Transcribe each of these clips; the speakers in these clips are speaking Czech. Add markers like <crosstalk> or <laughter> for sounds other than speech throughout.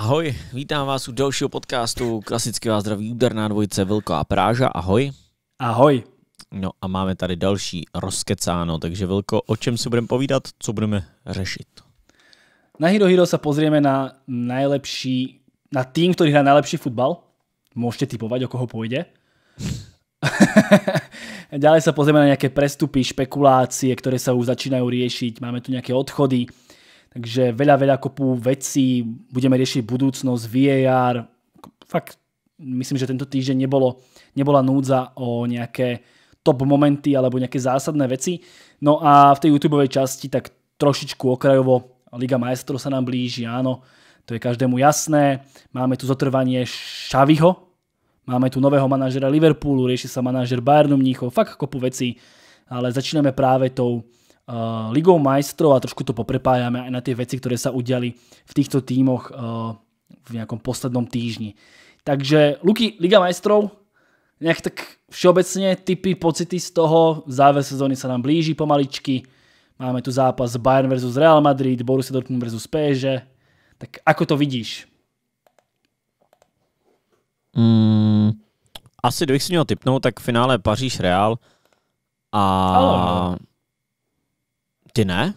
Ahoj, vítám vás u dalšího podcastu. Klasicky vás zdraví úderná dvojice Vilko a Práža. Ahoj. Ahoj. No a máme tady další rozkecáno, takže Vilko, o čem si budeme povídat, co budeme řešit? Na Hero Hero se pozrieme na najlepší, na tým, který hrá najlepší futbal. Můžete typovat, o koho půjde. Ďalej <laughs> se pozrieme na nějaké prestupy, špekulácie, které se už začínají riešiť. Máme tu nějaké odchody, takže veľa, veľa kopu vecí, budeme riešiť budúcnosť, VAR, fakt myslím, že tento týždeň nebolo, nebola núdza o nejaké top momenty alebo nejaké zásadné veci. No a v tej YouTube časti tak trošičku okrajovo Liga majstrov sa nám blíži, áno, to je každému jasné. Máme tu zotrvanie Šaviho, máme tu nového manažera Liverpoolu, rieši sa manažer Bayernu Mníchov, fakt kopu vecí, ale začíname práve tou Eh, Ligou majstrov a trošku to poprepájame aj na tie veci, ktoré sa udiali v týchto tímoch eh, v nejakom poslednom týždni. Takže Luky, Liga majstrov, nejak tak všeobecně typy, pocity z toho, závěr sezóny se nám blíží pomaličky, máme tu zápas Bayern versus Real Madrid, Borussia Dortmund versus PSG, tak ako to vidíš? Mm, asi kdybych si měl typnout, tak v finále Paříž Real a... Ale ty ne?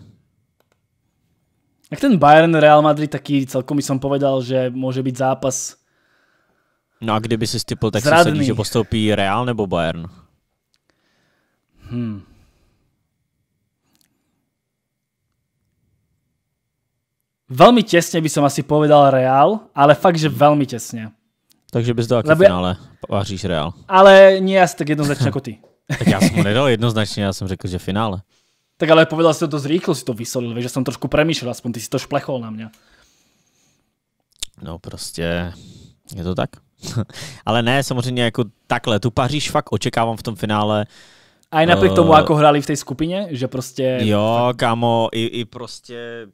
Tak ten Bayern Real Madrid taký celkom jsem povedal, že může být zápas No a kdyby si stipl, tak zradný. si sadí, že postoupí Real nebo Bayern? Hmm. Velmi těsně by som asi povedal Real, ale fakt, že velmi těsně. Takže bys dal Lebo... finále, Paříž Real. Ale nie asi tak jednoznačně jako ty. <laughs> tak já jsem mu nedal jednoznačně, já jsem řekl, že finále. Tak ale povedal si to dosť rýchlo, si to vysolil, že som trošku premýšľal, aspoň ty si to šplechol na mňa. No prostě, je to tak. <laughs> ale ne, samozřejmě jako takhle, tu Paříž fakt očekávám v tom finále. A i napriek uh, tomu, ako hráli v té skupině, že prostě... Jo, Kamo i, i prostě...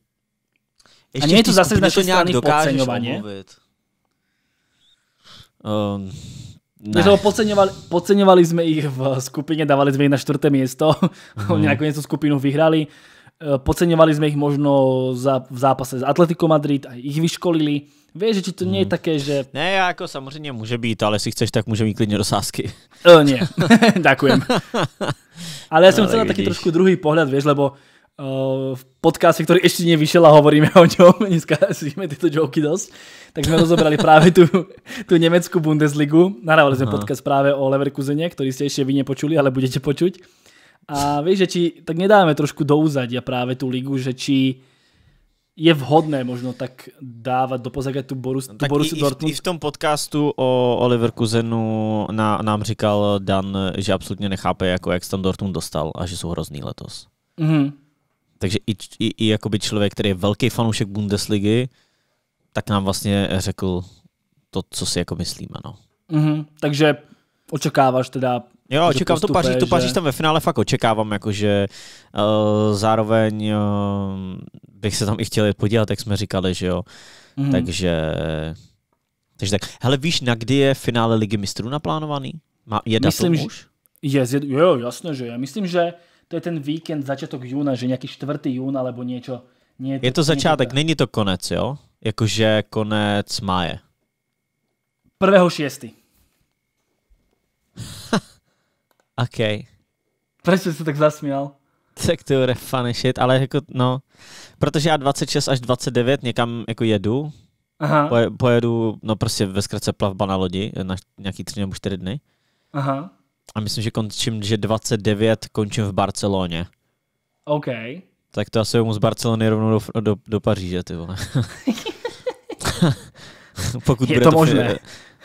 Ešte a je to zase z našej strany podceňovanie? Um, ne. Že podceňovali, podceňovali jsme ich v skupině, dávali jsme ich na čtvrté místo, mm. oni nakonec tu skupinu vyhrali. Eh, podceňovali jsme ich možno za, v zápase s Atletico Madrid a ich vyškolili. Víš, že ti to není mhm. také, že... Ne, jako samozřejmě může být, ale jestli chceš, tak může mít klidně do sásky. Eh, ne, nie, <laughs> děkujem. <laughs> ale já jsem no, chcel taky trošku druhý pohled, víš, lebo Eh, v podcaste, ktorý ešte nevyšiel a hovoríme o ňom, <laughs> dneska slyšíme tyto joky dosť, tak sme rozobrali práve tú, tú nemeckú Bundesligu. Narávali sme podcast práve o Leverkusene, ktorý ste ešte vy nepočuli, ale budete počuť. A vieš, že či, tak nedáme trošku do úzadia práve tú ligu, že či je vhodné možno tak dávat do pozadia tu Borus, tú no, Borus i, Dortmund. I v tom podcastu o Oliver Kuzenu na, nám říkal Dan, že absolutně nechápe, ako jak tam Dortmund dostal a že jsou hrozný letos. Mm -hmm. Takže i, i, i jakoby člověk, který je velký fanoušek Bundesligy, tak nám vlastně řekl to, co si jako myslíme. No. Mm-hmm. Takže očekáváš teda Jo, očekávám postupe, tu, Paříž, že... tu Paříž tam ve finále fakt očekávám, jakože uh, eh, zároveň uh, bych se tam i chtěl podívat, jak jsme říkali, že jo. Mm-hmm. Takže, takže tak. Hele, víš, na kdy je finále Ligy mistrů naplánovaný? Má, je Myslím, datum už? Je, je, jo, jasně, že je. Myslím, že to je ten víkend, začátek júna, že nějaký 4. jún alebo něco. je, to, je to začátek, není to konec, jo? Jakože konec máje. 1.6. <laughs> OK. Proč jsi se tak zasmíval? Tak to je funny shit, ale jako no, protože já 26 až 29 někam jako jedu, Aha. pojedu, no prostě ve zkratce plavba na lodi, na nějaký tři nebo čtyři dny. Aha a myslím, že končím, že 29 končím v Barceloně. OK. Tak to asi mu z Barcelony rovnou do, do, do Paříže, ty vole. <laughs> pokud je to, to možné. Fi-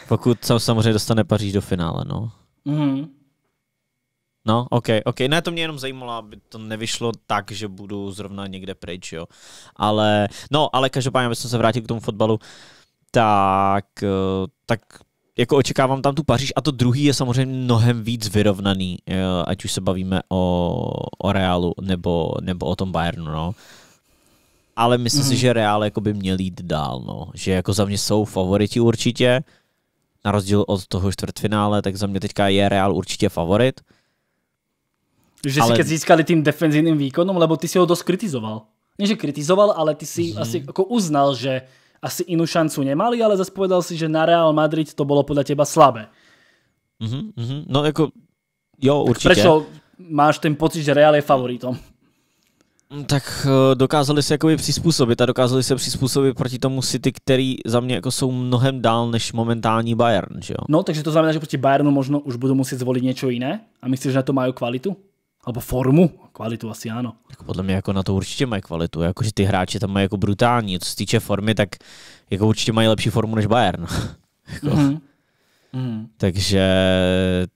pokud samozřejmě dostane Paříž do finále, no. Mm-hmm. No, OK, OK. Ne, to mě jenom zajímalo, aby to nevyšlo tak, že budu zrovna někde pryč, jo. Ale, no, ale každopádně, abychom se vrátil k tomu fotbalu, tak, eh, tak jako očekávám tam tu Paříž a to druhý je samozřejmě mnohem víc vyrovnaný, eh, ať už se bavíme o, o Realu nebo, nebo o tom Bayernu, no. Ale myslím mm. si, mhm. že Real jako by měl jít dál, no. Že jako za mě jsou favoriti určitě, na rozdíl od toho čtvrtfinále, tak za mě teďka je Real určitě favorit. Že ale... si keď získali tým defenzivním výkonom, lebo ty si ho dost kritizoval. Ne, že kritizoval, ale ty si mm. asi jako uznal, že asi inú šancu nemali, ale zase povedal si, že na Real Madrid to bolo podľa teba slabé. Mm-hmm, mm-hmm. No jako, jo, určitě. Tak prečo máš ten pocit, že Real je favoritom? Mm, tak eh, dokázali se jakoby přizpůsobit a dokázali se přizpůsobit proti tomu City, který za mě jako jsou mnohem dál než momentální Bayern, že jo? No, takže to znamená, že proti Bayernu možno už budou muset zvolit něco jiné a myslíš, že na to mají kvalitu? Alebo formu, kvalitu asi ano. Tak jako podle mě jako na to určitě mají kvalitu, jakože ty hráči tam mají jako brutální, co se týče formy, tak jako určitě mají lepší formu než Bayern. <laughs> jako. mm-hmm. Mm. Takže,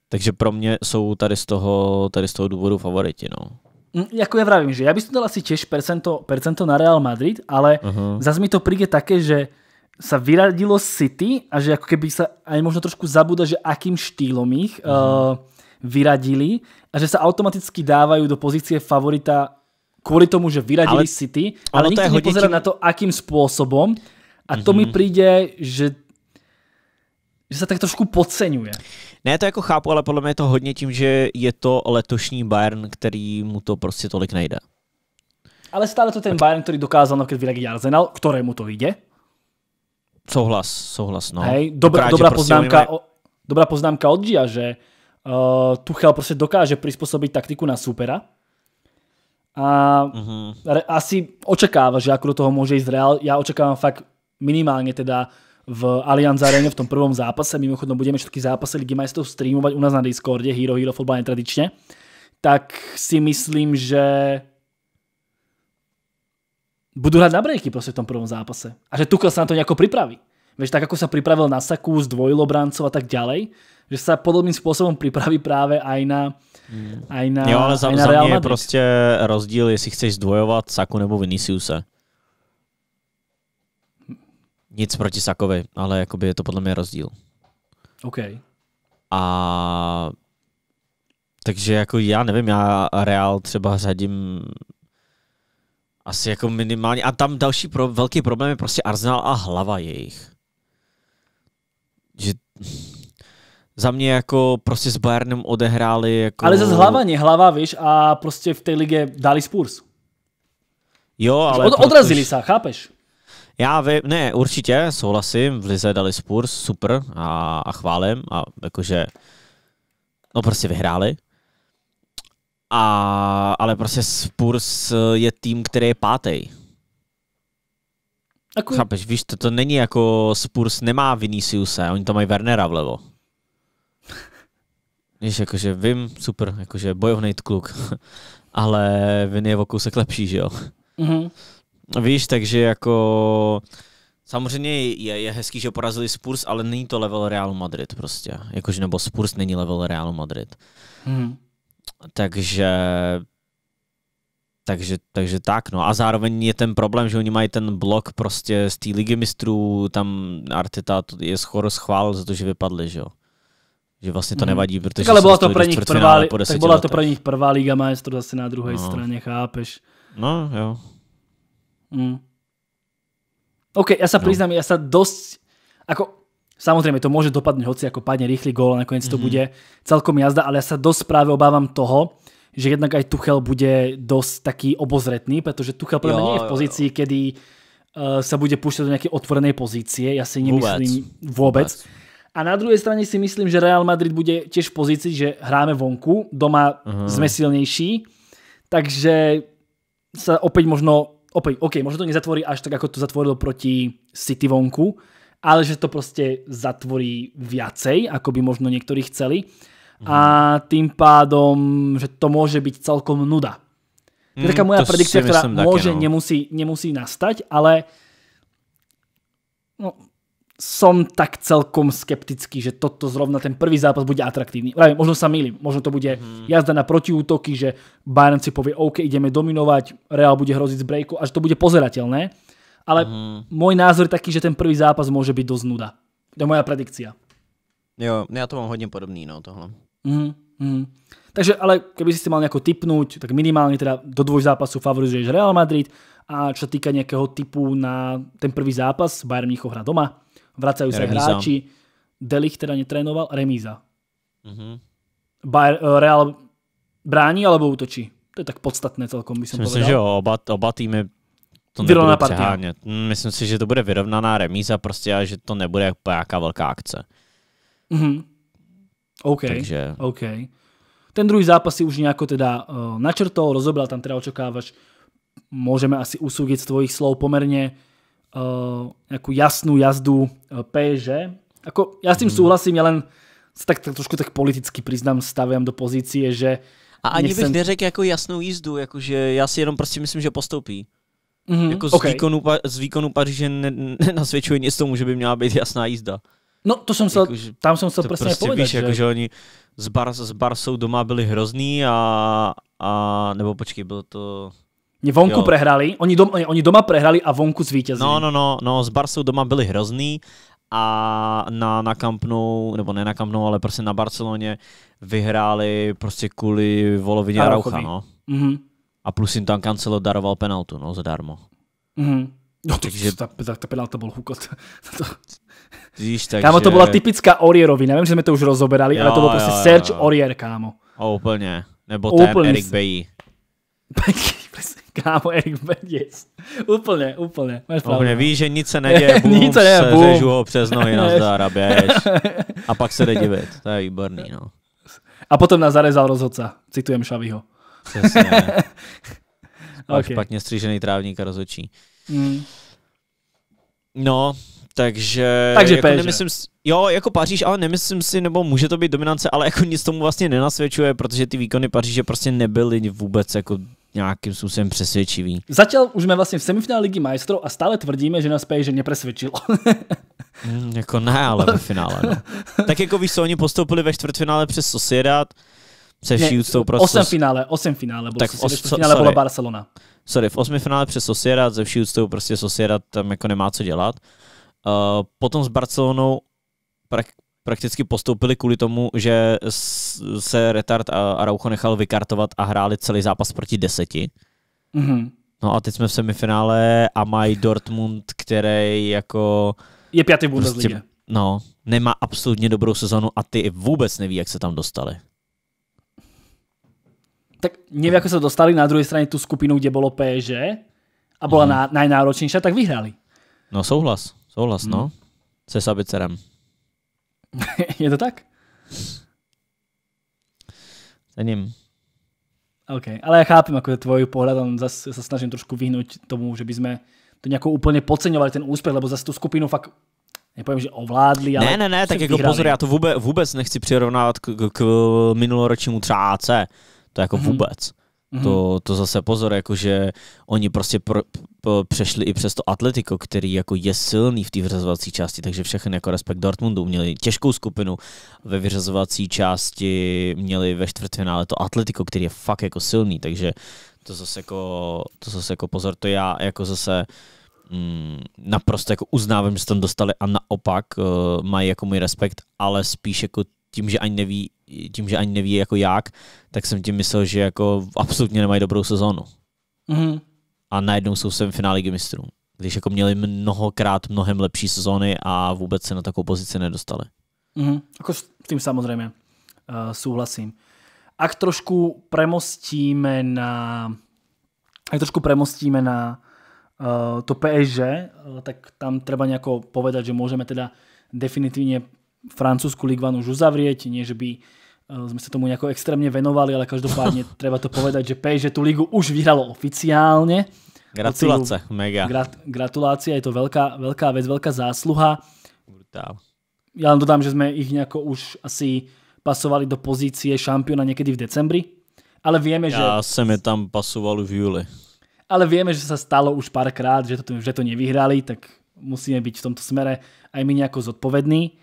takže pro mě jsou tady z toho, tady z toho důvodu favoriti. No. Mm, jako já vravím, že já bych to dal asi těž percento, percento na Real Madrid, ale uh-huh. zase mi to přijde také, že sa vyradilo City a že jako keby se aj možno trošku zabúda, že akým štýlom ich uh-huh. Eh, uh, vyradili a že sa automaticky dávajú do pozície favorita kvôli tomu, že vyradili ale, City, ale nikto nepozerá tým... na to, akým spôsobom. A to mm-hmm. mi mhm. přijde, že že se tak trošku podceňuje. Ne, to jako chápu, ale podle mě je to hodně tím, že je to letošní Bayern, který mu to prostě tolik nejde. Ale stále to ten tak. Bayern, který dokázal když vyradit Arsenal, kterému to jde. Souhlas, souhlas, no. Hej, dobrá, dobrá, prostě poznámka, o, dobrá poznámka od Gia, že uh, Tuchel prostě dokáže prispôsobiť taktiku na supera. A uh-huh. Re, asi očakáva, že ako do toho môže ísť Real. Ja očakávam fakt minimálne teda v Allianz Arena v tom prvom zápase. Mimochodom budeme všetky zápasy Ligy majstrov streamovať u nás na Discorde, Hero Hero Football tradičně. Tak si myslím, že budú hrať na breaky prostě v tom prvom zápase. A že Tuchel sa na to nejako pripraví. Vieš, tak ako sa pripravil na Saku, s obrancov a tak ďalej, že sa podobným spôsobom pripraví práve aj na hmm. aj na, jo, ale za, aj na Real Madrid. je prostě rozdíl, jestli chceš zdvojovat Saku nebo Viniciusa. Nic proti Sakovi, ale jakoby je to podle mě rozdíl. OK. A takže jako já nevím, já Real třeba řadím asi jako minimálně. A tam další pro, velký problém je prostě Arsenal a hlava jejich. Že za mě jako prostě s Bayernem odehráli jako... Ale zase hlava, ne hlava, víš, a prostě v té lige dali Spurs. Jo, ale... Od, odrazili se, chápeš? Já vím, ne, určitě, souhlasím, v Lize dali Spurs, super a, a chválem a jakože, no prostě vyhráli. A, ale prostě Spurs je tým, který je pátý. Ako... Chápeš, víš, to, to není jako Spurs nemá Viniciuse, oni tam mají Wernera vlevo. Víš, jakože vím, super, jakože bojovný kluk, <laughs> ale Vin je o kousek lepší, že jo? Mm-hmm. Víš, takže jako... Samozřejmě je, je hezký, že porazili Spurs, ale není to level Real Madrid prostě. Jakože nebo Spurs není level Real Madrid. Mm-hmm. Takže takže, takže tak, no. A zároveň je ten problém, že oni mají ten blok prostě z té ligy mistrů, tam Arteta je skoro schvál za to, že vypadli, že jo. Že vlastně to mhm. nevadí, protože tak ale byla to pro nich prvá, po tak byla to pro nich prvá liga majstrů zase na druhé no. straně, chápeš? No, jo. Mm. OK, já se no. přiznám, já se dost, ako samozřejmě to může dopadnout, hoci jako padne rychlý gól a nakoniec mm -hmm. to mhm. bude celkom jazda, ale já se dost právě obávám toho, že jednak aj Tuchel bude dost taký obozretný, protože Tuchel právě není v pozici, kedy uh, se bude púšťať do nějaké otvorené pozície. já si nemyslím vůbec. vůbec. A na druhej strane si myslím, že Real Madrid bude tiež v pozícii, že hráme vonku, doma uh-huh. Mhm. sme silnejší, takže sa opäť možno, opäť, OK, možno to nezatvorí až tak, ako to zatvorilo proti City vonku, ale že to proste zatvorí viacej, ako by možno niektorí chceli. Uh-huh. A mhm. tým pádom, že to môže byť celkom nuda. To je hmm, taká moja to predikcia, ktorá môže, no. nemusí, nemusí nastať, ale no, som tak celkom skeptický, že toto zrovna ten prvý zápas bude atraktívny. Vrajím, možno sa milím, možno to bude hmm. jazda na protiútoky, že Bayern si povie, OK, ideme dominovať, Real bude hroziť z breaku a že to bude pozerateľné. Ale hmm. môj názor je taký, že ten prvý zápas môže byť dosť nuda. To je moja predikcia. Jo, no já to mám hodně podobný, no, tohle. Mm, mm. Takže ale keby si mal nejako typnúť, tak minimálne teda do dvoj zápasu favorizuješ Real Madrid a čo týka nejakého typu na ten prvý zápas, Bayern Mnichov hra doma, Vracajú sa remíza. hráči. Delich teda netrénoval. Remíza. Uh-huh. Bayer, eh, Real brání alebo útočí? To je tak podstatné celkom, by som Myslím, povedal. Myslím, že oba, oba týmy to Vyrovná nebudou přehánět. Mm, myslím si, že to bude vyrovnaná remíza prostě a že to nebude nějaká velká akce. mm OK. Takže... OK. Ten druhý zápas si už nejako teda uh, načrtol, rozobral tam teda očakávaš, môžeme asi usúdiť z tvojich slov pomerne uh, eh, nejakú jasnú jazdu uh, eh, PSG. Ako, ja s tým mhm. souhlasím súhlasím, ja len se tak, tak trošku tak politicky přiznám, stavěm do pozície, že... A ani nechcem... bych neřekl jako jasnou jízdu, jakože já si jenom prostě myslím, že postoupí. Mm-hmm, jako z, okay. výkonu, z výkonu Paříže nenasvědčuje nic tomu, že by měla být jasná jízda. No to jsem se, jako, tam jsem se prostě nepovedat, Víš, že... Jako, že oni s, Bar, s Barsou doma byli hrozný a, a nebo počkej, bylo to Vonku jo. prehrali, oni, dom, eh, oni doma prehrali a vonku zvítězili. No, no, no, no, s Barsou doma byli hrozný a na, na kampnu, nebo ne na kampnu, ale prostě na Barceloně vyhráli prostě kvůli volovině Raucha, no. Mm-hmm. A plus jim tam Cancelo daroval penaltu, no, zadarmo. Mm-hmm. No, takže... ta, ta, ta penalta byl hukot. <laughs> to... Víš, takže... Kámo, to byla typická Orierovi, nevím, že jsme to už rozoberali, jo, ale to byl prostě Serge Orier, kámo. A úplně. Nebo ten Eric Bailly. <laughs> kámo, Erik Benděs. Úplně, úplně. Máš pravdu. Úplně, víš, že nic se neděje, <laughs> boom, nic se neděje, boom. Sežu ho přes nohy, na <laughs> a A pak se jde divit, to je výborný, no. A potom na zarezal rozhodca, citujem Šaviho. Přesně. <laughs> okay. Špatně střížený trávník a rozhodčí. Mm. No, takže, Takže jako PSG. nemyslím, jo, jako Paříž, ale nemyslím si, nebo může to být dominance, ale jako nic tomu vlastně nenasvědčuje, protože ty výkony Paříže prostě nebyly vůbec jako nějakým způsobem přesvědčivý. Zatím už jsme vlastně v semifinále Ligy majstro a stále tvrdíme, že nás PSG nepresvědčilo. mm, jako ne, ale ve finále. No. <laughs> tak jako víš, oni postoupili ve čtvrtfinále přes Sociedad, se vší úctou prostě. Osm finále, osm finále, bylo tak Sociedad, os, finále sorry. byla Barcelona. Sorry, v osmi finále přes Sociedad, se vší úctou prostě Sociedad tam jako nemá co dělat. Eh, potom s Barcelonou pra- prakticky postoupili kvůli tomu, že se Retard a Araucho nechal vykartovat a hráli celý zápas proti deseti. Mm-hmm. No a teď jsme v semifinále a mají Dortmund, který jako... Je pětý v Bundesliga. Prostě, no, nemá absolutně dobrou sezonu a ty vůbec neví, jak se tam dostali. Tak nevím, jak se dostali na druhé straně tu skupinu, kde bylo PSG a byla mm. najnáročnější, tak vyhráli. No souhlas. Souhlas, no. hmm. no. Se sabicerem. <laughs> je to tak? Cením. OK, ale já chápem jako tvoj pohled, on zase se snažím trošku vyhnout tomu, že by to nějakou úplně podceňovali ten úspěch, lebo zase tu skupinu fakt nepovím, že ovládli, ale... Ne, ne, ne, tak jako vyhrali. pozor, já to vůbec, vůbec nechci přirovnávat k, k, k minuloročnímu třeba AC, to jako mhm. vůbec. Hmm. Mm-hmm. To, to zase pozor, jakože oni prostě pro, pro, přešli i přes to Atletico, který jako je silný v té vyřazovací části, takže všechny jako respekt Dortmundu měli těžkou skupinu. Ve vyřazovací části měli ve čtvrtfinále to Atletico, který je fakt jako silný, takže to zase jako, to zase jako pozor, to já jako zase mm, naprosto jako uznávám, že se tam dostali a naopak uh, mají jako můj respekt, ale spíš jako tím, že ani neví, tím, že ani neví jako jak, tak jsem tím myslel, že jako absolutně nemají dobrou sezonu Mm-hmm. A najednou jsou sem v finále Ligy mistrů. Když jako měli mnohokrát mnohem lepší sezóny a vůbec se na takovou pozici nedostali. Mm-hmm. Jako s tím samozřejmě uh, souhlasím. A trošku premostíme na ak trošku premostíme na uh, to PSG, uh, eh, tak tam treba nějako povedať, že můžeme teda definitivně francouzskou ligu už uzavřít, než by uh, Eh, sme sa tomu nejako extrémne venovali, ale každopádne <laughs> treba to povedať, že PSG tú ligu už vyhralo oficiálne. Gratulace, mega. Grat, gratulácia, je to veľká, veľká vec, veľká zásluha. Brutál. Ja len dodám, že sme ich nejako už asi pasovali do pozície šampiona niekedy v decembri, ale vieme, že... Ja som je tam pasoval v júli. Ale vieme, že sa stalo už párkrát, že to, že to nevyhrali, tak musíme byť v tomto smere aj my nejako zodpovední.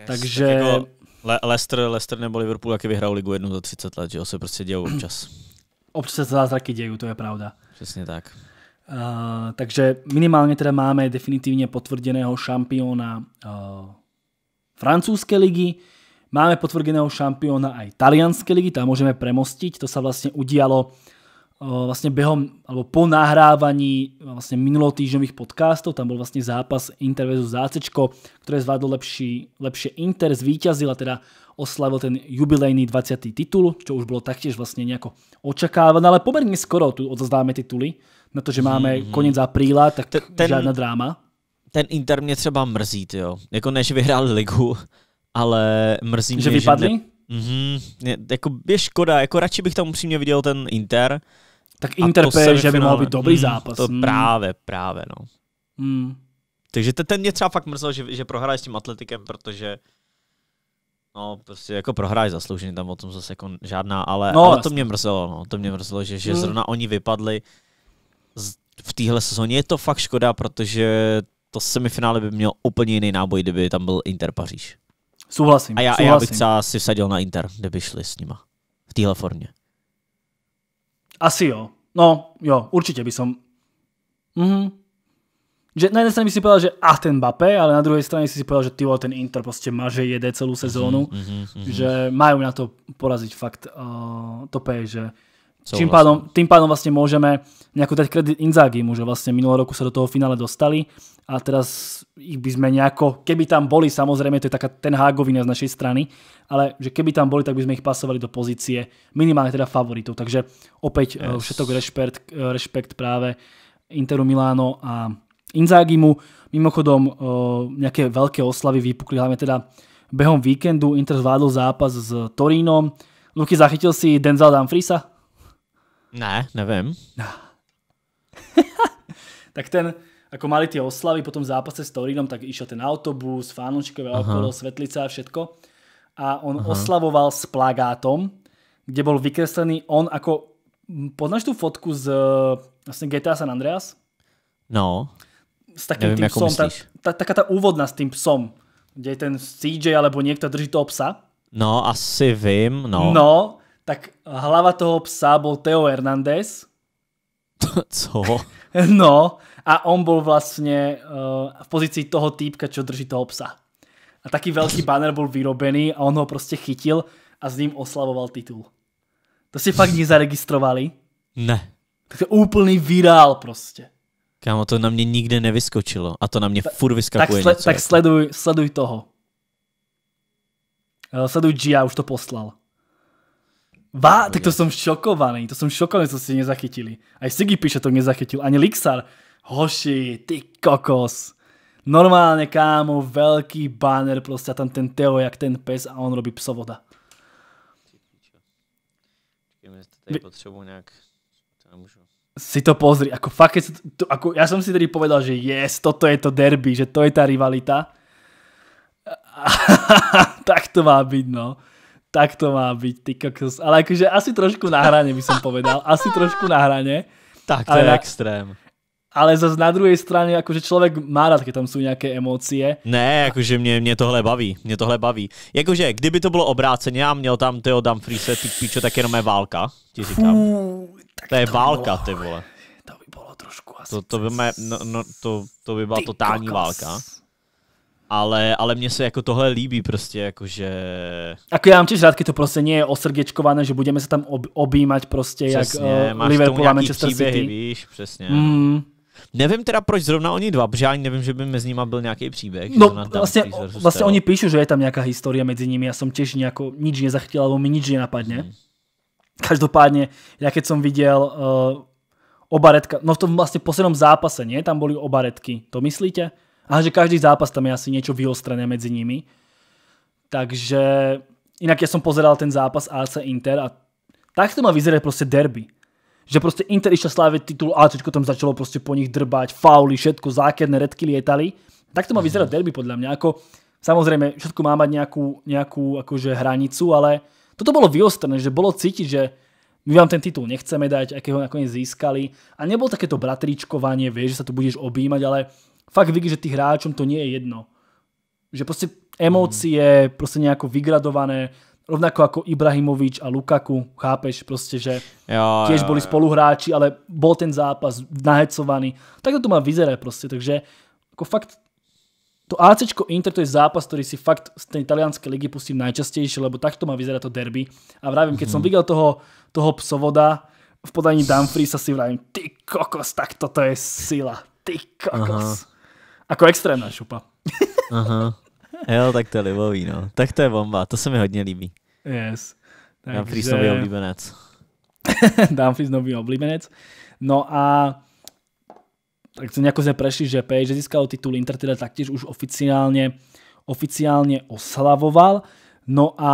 Yes, Takže... Tak jako Le- Leicester, Leicester nebo Liverpool taky vyhrál ligu jednu za 30 let, že jo, se prostě dějou občas. <clears throat> občas se zázraky dějí, to je pravda. Přesně tak. Uh, takže minimálně teda máme definitivně potvrdeného šampiona uh, francouzské ligy, máme potvrdeného šampiona aj talianské ligy, tam můžeme premostit, to se vlastně udialo uh, vlastně během, alebo po nahrávaní e, vlastně minulotýždňových podcastov, tam byl vlastně zápas Inter vs. Zácečko, které zvládlo lepší, lepšie Inter, zvíťazil a teda oslavil ten jubilejný 20. titul, čo už bylo taktiež vlastně nejako očakávané, ale poměrně skoro tu odozdáme tituly, na to, že máme mm -hmm. konec apríla, tak ten, ten, žádná dráma. Ten Inter mě třeba mrzí, jo. Jako než vyhrál ligu, ale mrzí že mě, vypadli? že vypadli? Ne... Mm-hmm. Jako je škoda, jako radši bych tam upřímně viděl ten Inter, tak Inter že by mohl být dobrý hmm, zápas. To hmm. právě, právě, no. Hmm. Takže ten mě třeba fakt mrzel, že, že prohraje s tím atletikem, protože No, prostě jako prohráš zaslouženě, tam o tom zase jako žádná, ale, no, ale to mě mrzelo, no, to mě mrzelo, že, že hmm. zrovna oni vypadli z, v téhle sezóně. Je to fakt škoda, protože to semifinále by měl úplně jiný náboj, kdyby tam byl Inter Paříž. Souhlasím, A já, souhlasím. já bych třeba si vsadil na Inter, kdyby šli s nima. V téhle formě. Asi jo. No, jo, určite by som. Mhm. Že na jednej strane by si povedal, že a ten Bape, ale na druhej strane si si povedal, že ty vole, ten Inter proste maže jede celú sezónu, mhm, mhm, mhm, že majú na to poraziť fakt eh, to pej, že Čím pádom, tým pádom vlastne môžeme nejako dať kredit Inzaghi, že vlastne minulého roku sa do toho finále dostali a teraz ich by sme nejako, keby tam boli, samozrejme to je taká ten hágovina z našej strany, ale že keby tam boli, tak by sme ich pasovali do pozície minimálne teda favoritov. Takže opäť eh, yes. všetok rešpekt, eh, rešpekt práve Interu Miláno a Inzaghi mu Mimochodom eh, nejaké veľké oslavy vypukli, hlavne teda behom víkendu Inter zvládol zápas s Torínom. Luky, zachytil si Denzel Danfrisa. Ne, nevím. No. <laughs> tak ten, jako mali ty oslavy po tom zápase s Torinom, tak išel ten autobus, fánočkové okolo, světlice a všetko. A on Aha. oslavoval s plagátom, kde bol vykreslený on ako... Poznáš tú fotku z e, vlastne GTA San Andreas? No. S takým Neviem, tým psom. Tá, tá, taká tá úvodná s tým psom, kde je ten CJ alebo niekto drží toho psa. No, asi vím, no. No, tak hlava toho psa bol Teo Hernández. <laughs> Co? <laughs> No, a on bol vlastne eh, v pozícii toho týpka, čo drží toho psa. A taký veľký <laughs> banner bol vyrobený a on ho prostě chytil a s ním oslavoval titul. To si fakt nezaregistrovali? Ne. Tak to je úplný virál prostě. Kámo, to na mě nikde nevyskočilo a to na mě furt vyskakuje Tak, jako. sleduj, toho. Eh, sleduj Gia, už to poslal. Vá, tak to som šokovaný, to som šokovaný, co si nezachytili. Aj Sigi píše, to nezachytil, ani Lixar. Hoši, ty kokos. Normálne, kámo, veľký banner proste a tam ten Teo, jak ten pes a on robí psovoda. nějak, Si to pozri, ako fakt, to, ako, ja som si tedy povedal, že yes, toto je to derby, že to je ta rivalita. <laughs> tak to má být, no tak to má byť, ty kokos. Ale akože asi trošku na hrane by som povedal. Asi trošku na hrane. Tak to ale je na... extrém. Ale zase na druhej strane, akože človek má rád, keď tam sú nejaké emócie. Ne, akože mě, mě tohle baví, mě tohle baví. Jakože, kdyby to bylo obráceně, a měl tam Teo Dumfriese, ty píčo, tak jenom je válka, ti říkám. Fů, to je to válka, bylo, ty vole. To by bylo trošku asi... To, to by, me, no, no, to, to by byla totální válka ale, ale mně se jako tohle líbí prostě, jakože... Ako já mám těž rád, to prostě nie je že budeme se tam ob, objímať prostě přesně, jak eh, Liverpool a Manchester příběhy, City. víš, přesně. Mm. Nevím teda, proč zrovna oni dva, protože ani nevím, že by mezi nimi byl nějaký příběh. No, vlastně, vlastně oni píšu, že je tam nějaká historie mezi nimi, já jsem těž nějako, nič nezachytil, alebo mi nič nenapadne. Hmm. Každopádně, já keď jsem viděl uh, oba redka, no v tom vlastně posledním zápase, nie? Tam byly oba redky, to myslíte? a že každý zápas tam je asi niečo vyostrené medzi nimi. Takže inak ja som pozeral ten zápas AC Inter a tak to má vyzerať proste derby. Že proste Inter išla sláviť titul, AC tam začalo proste po nich drbať, fauly, všetko, zákerné redky lietali. tak to má vyzerať derby podľa mňa. Ako, samozrejme, všetko má mať nejakú, nejakú akože hranicu, ale toto bolo vyostrené, že bolo cítiť, že my vám ten titul nechceme dať, akého nakoniec získali. A nebol takéto bratričkovanie, vieš, že sa tu budeš objímať, ale fakt vidí, že tých hráčom to nie je jedno. Že proste emócie, proste nejako vygradované, rovnako ako Ibrahimovič a Lukaku, chápeš proste, že tiež boli spoluhráči, ale bol ten zápas nahecovaný. Takto to má vyzerať proste, takže ako fakt to ACčko Inter to je zápas, ktorý si fakt z tej italianskej ligy pustím najčastejšie, lebo takto má vyzerať to derby. A vravím, keď som mhm. videl toho, toho psovoda v podaní Dumfriesa si vravím, ty kokos, tak toto je sila. Ty kokos. Jako extrémná šupa. <laughs> Aha. Jo, tak to je libový, no. Tak to je bomba, to se mi hodně líbí. Yes. Takže... Dumfries nový oblíbenec. <laughs> Dumfries nový oblíbenec. No a tak se nějak sme prešli, že Page získal titul, Inter teda taktěž už oficiálně, oficiálně oslavoval. No a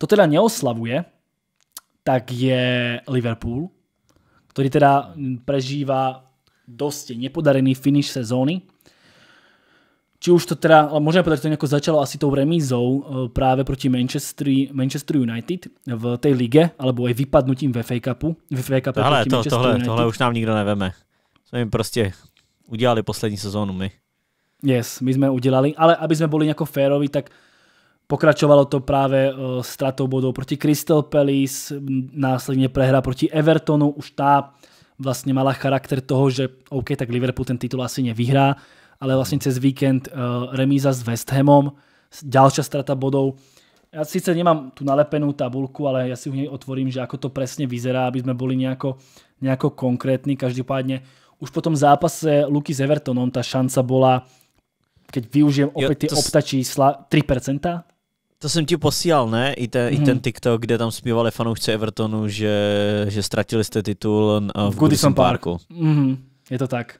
to teda neoslavuje, tak je Liverpool, který teda prežívá dosti nepodarený finish sezóny či už to teda, ale môžeme povedať, že to nejako začalo asi tou remízou eh, práve proti Manchester, Manchester United v tej lige, alebo aj vypadnutím v FA Cupu. V FA Cupu tohle, proti to, tohle, United. tohle už nám nikdo neveme. Jsme jim prostě udělali poslední sezónu my. Yes, my jsme udělali, ale aby jsme byli nějako féroví, tak pokračovalo to právě uh, eh, stratou bodů proti Crystal Palace, následně prehra proti Evertonu, už ta vlastně mala charakter toho, že OK, tak Liverpool ten titul asi nevyhrá, ale vlastne cez víkend eh, remíza s West Hamom, ďalšia strata bodov. Ja síce nemám tu nalepenú tabulku, ale ja si ju nej otvorím, že ako to presne vyzerá, aby sme boli nejako, nejako konkrétni. Každopádne už po tom zápase Luky s Evertonom tá šanca bola, keď využijem opäť tie opta čísla, 3%. To jsem ti posílal, ne? I ten, hmm. i ten mhm. TikTok, kde tam zpívali fanoušci Evertonu, že, že ztratili jste titul eh, v, v Goodison Parku. Park. Mm, je to tak.